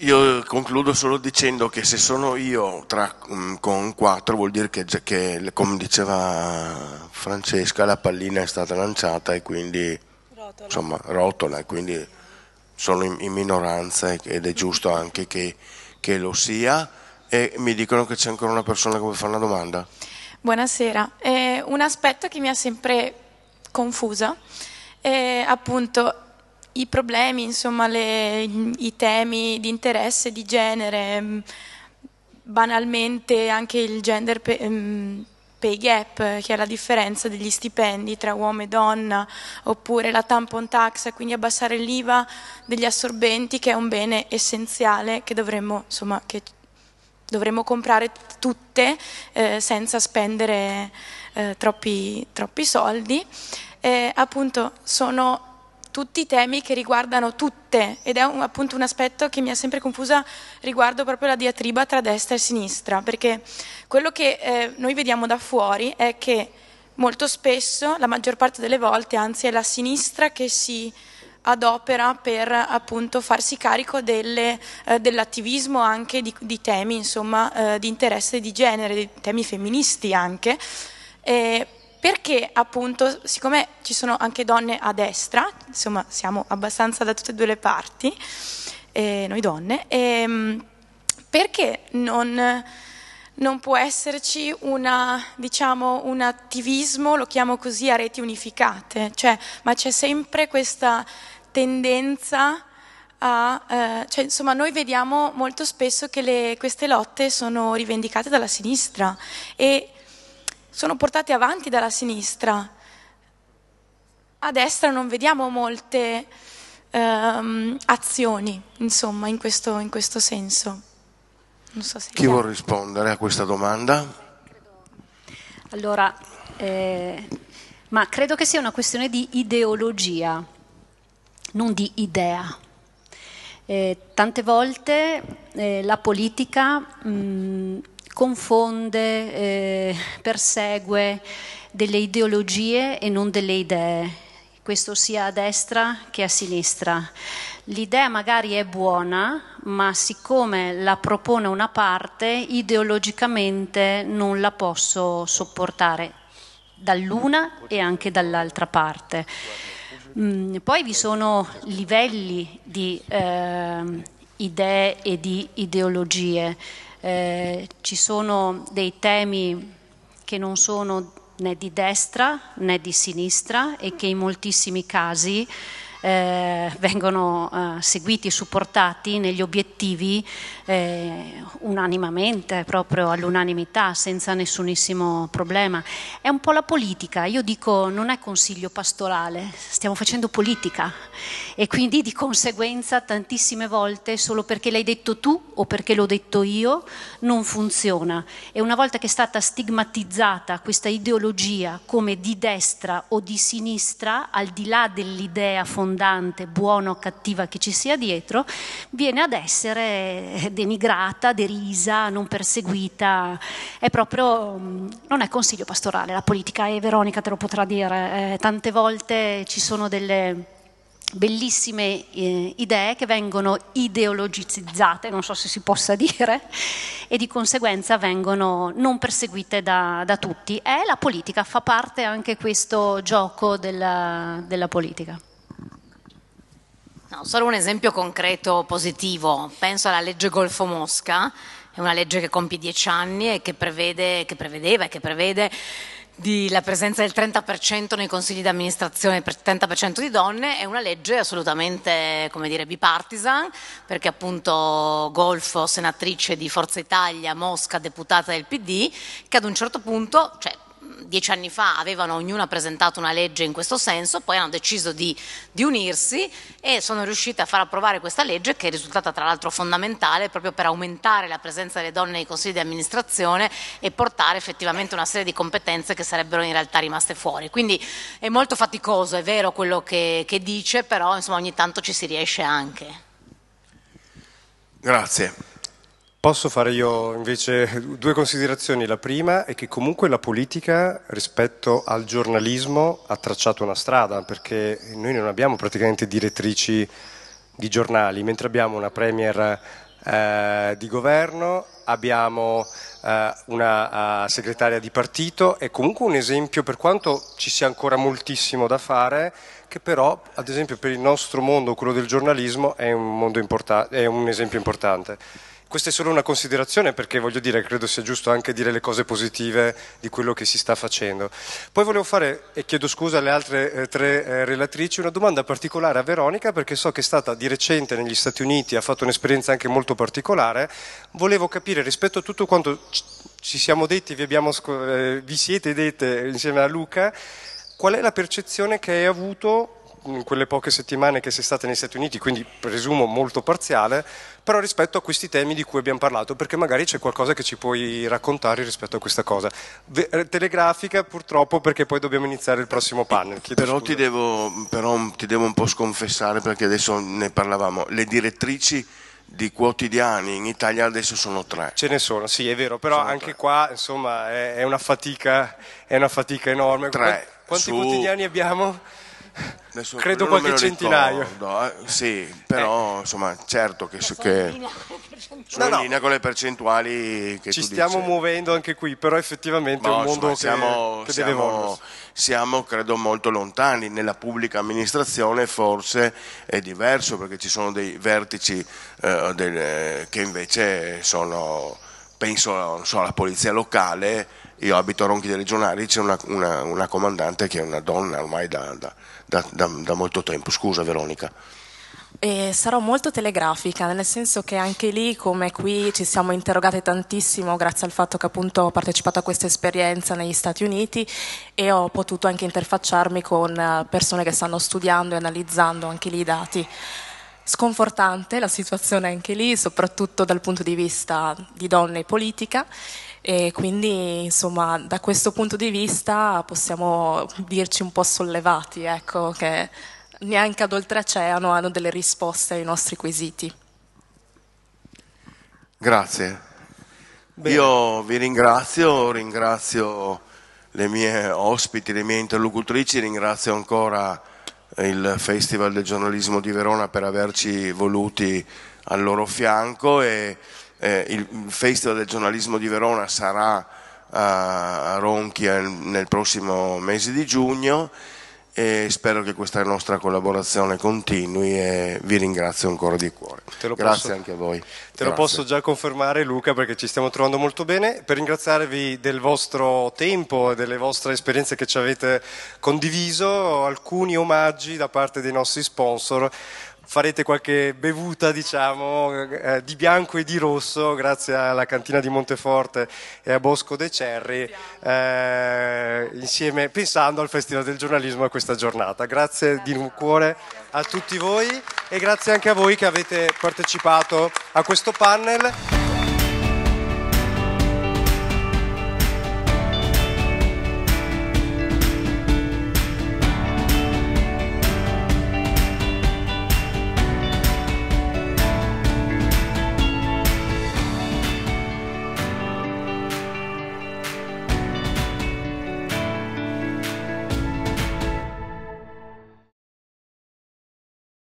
Io concludo solo dicendo che se sono io tra, mm, con quattro vuol dire che, che, come diceva Francesca, la pallina è stata lanciata e quindi rotola, insomma, rotola, quindi sono in, in, minoranza ed è giusto anche che, che lo sia. E mi dicono che c'è ancora una persona che vuole fare una domanda. Buonasera, eh, un aspetto che mi ha sempre confusa è appunto i problemi, insomma, le, i temi di interesse, di genere, mm, banalmente anche il gender mm, pay, gap, eh, che è la differenza degli stipendi tra uomo e donna, oppure la tampon tax, quindi abbassare l'IVA degli assorbenti, che è un bene essenziale che dovremmo, insomma, che dovremmo comprare tutte eh, senza spendere eh, troppi, troppi soldi. Eh, appunto, sono tutti temi che riguardano tutte ed è un, appunto un aspetto che mi ha sempre confusa riguardo proprio la diatriba tra destra e sinistra, perché quello che eh, noi vediamo da fuori è che molto spesso, la maggior parte delle volte, anzi è la sinistra che si adopera per appunto farsi carico delle, eh, dell'attivismo anche di, di temi insomma, eh, di interesse di genere, di temi femministi anche. E perché appunto, siccome ci sono anche donne a destra, insomma siamo abbastanza da tutte e due le parti, eh, noi donne, eh, perché non, non, può esserci una, diciamo, un attivismo, lo chiamo così, a reti unificate? Cioè, ma c'è sempre questa tendenza... A, eh, cioè, insomma, noi vediamo molto spesso che le, queste lotte sono rivendicate dalla sinistra e sono portate avanti dalla sinistra. A destra non vediamo molte ehm, azioni, insomma, in questo, in questo senso. So Chi chiaro. vuole rispondere a questa domanda? Allora, eh, ma credo che sia una questione di ideologia, non di idea. Eh, tante volte eh, la politica mh, mm, confonde, eh, persegue delle ideologie e non delle idee, questo sia a destra che a sinistra. L'idea magari è buona, ma siccome la propone una parte, ideologicamente non la posso sopportare dall'una e anche dall'altra parte. Mm, poi vi sono livelli di eh, idee e di ideologie eh, ci sono dei temi che non sono né di destra né di sinistra e che in moltissimi casi eh, vengono eh, seguiti e supportati negli obiettivi eh, unanimamente, proprio all'unanimità, senza nessunissimo problema. È un po' la politica, io dico non è consiglio pastorale, stiamo facendo politica e quindi di conseguenza tantissime volte solo perché l'hai detto tu o perché l'ho detto io non funziona e una volta che è stata stigmatizzata questa ideologia come di destra o di sinistra, al di là dell'idea fondante buona o cattiva che ci sia dietro, viene ad essere denigrata, derisa, non perseguita. È proprio, mm, non è consiglio pastorale la politica, e Veronica te lo potrà dire, eh, tante volte ci sono delle bellissime eh, idee che vengono ideologizzate, non so se si possa dire, e di conseguenza vengono non perseguite da, da tutti. E la politica fa parte anche questo gioco della, della politica. Solo un esempio concreto positivo, penso alla legge Golfo Mosca, è una legge che compie dieci anni e che, prevede, che prevedeva e che prevede la presenza del 30% nei consigli di amministrazione per 30% di donne è una legge assolutamente come dire, bipartisan perché appunto Golfo, senatrice di Forza Italia, Mosca, deputata del PD, che ad un certo punto, cioè dieci anni fa avevano ognuna presentato una legge in questo senso, poi hanno deciso di, di unirsi e sono riuscite a far approvare questa legge che è risultata tra l'altro fondamentale proprio per aumentare la presenza delle donne nei consigli di amministrazione e portare effettivamente una serie di competenze che sarebbero in realtà rimaste fuori. Quindi è molto faticoso, è vero quello che, che dice, però insomma, ogni tanto ci si riesce anche. Grazie. Posso fare io invece due considerazioni. La prima è che comunque la politica rispetto al giornalismo ha tracciato una strada, perché noi non abbiamo praticamente direttrici di giornali, mentre abbiamo una premier eh, di governo, abbiamo eh, una eh, segretaria di partito, è comunque un esempio per quanto ci sia ancora moltissimo da fare, che però ad esempio per il nostro mondo, quello del giornalismo, è un, importa- è un esempio importante. Questa è solo una considerazione perché voglio dire, credo sia giusto anche dire le cose positive di quello che si sta facendo. Poi volevo fare, e chiedo scusa alle altre eh, tre eh, relatrici, una domanda particolare a Veronica perché so che è stata di recente negli Stati Uniti, ha fatto un'esperienza anche molto particolare. Volevo capire rispetto a tutto quanto ci siamo detti, vi, abbiamo, eh, vi siete dette insieme a Luca, qual è la percezione che hai avuto in quelle poche settimane che sei stata negli Stati Uniti, quindi presumo molto parziale, però rispetto a questi temi di cui abbiamo parlato, perché magari c'è qualcosa che ci puoi raccontare rispetto a questa cosa. Ve- eh, telegrafica purtroppo perché poi dobbiamo iniziare il prossimo panel. Però ti, devo, però ti, devo, un po' sconfessare perché adesso ne parlavamo. Le direttrici di quotidiani in Italia adesso sono tre. Ce ne sono, sì, è vero, però sono anche tre. qua insomma è, è, una fatica, è una fatica enorme. Tre. Quanti su... quotidiani abbiamo? Adesso, Credo qualche centinaio. No, eh, sì, però eh. insomma, certo che, che sono no, in linea con le percentuali che Ci stiamo dici. muovendo anche qui, però effettivamente no, è un mondo insomma, siamo, che, che siamo, deve evolversi. Siamo, credo, molto lontani. Nella pubblica amministrazione forse è diverso perché ci sono dei vertici eh, delle, eh, che invece sono, penso so, alla polizia locale, io abito a Ronchi dei Legionari, c'è una, una, una, comandante che è una donna ormai da, da da, da, da molto tempo. Scusa Veronica. E sarò molto telegrafica, nel senso che anche lì, come qui, ci siamo interrogate tantissimo grazie al fatto che appunto ho partecipato a questa esperienza negli Stati Uniti e ho potuto anche interfacciarmi con eh, persone che stanno studiando e analizzando anche lì i dati. Sconfortante la situazione anche lì, soprattutto dal punto di vista di donne e politica e quindi insomma da questo punto di vista possiamo dirci un po' sollevati, ecco, che neanche ad oltreoceano hanno delle risposte ai nostri quesiti. Grazie. Bene. Io vi ringrazio, ringrazio le mie ospiti, le mie interlocutrici, ringrazio ancora il Festival del giornalismo di Verona per averci voluti al loro fianco e eh, il, Festival del giornalismo di Verona sarà a eh, Ronchi nel prossimo mese di giugno e spero che questa nostra collaborazione continui e vi ringrazio ancora di cuore. Grazie posso, anche a voi. Te Grazie. lo posso già confermare Luca perché ci stiamo trovando molto bene. Per ringraziarvi del vostro tempo e delle vostre esperienze che ci avete condiviso, alcuni omaggi da parte dei nostri sponsor farete qualche bevuta, diciamo, eh, di bianco e di rosso, grazie alla cantina di Monteforte e a Bosco De Cerri, eh, insieme, pensando al Festival del Giornalismo e a questa giornata. Grazie di un cuore a tutti voi e grazie anche a voi che avete partecipato a questo panel.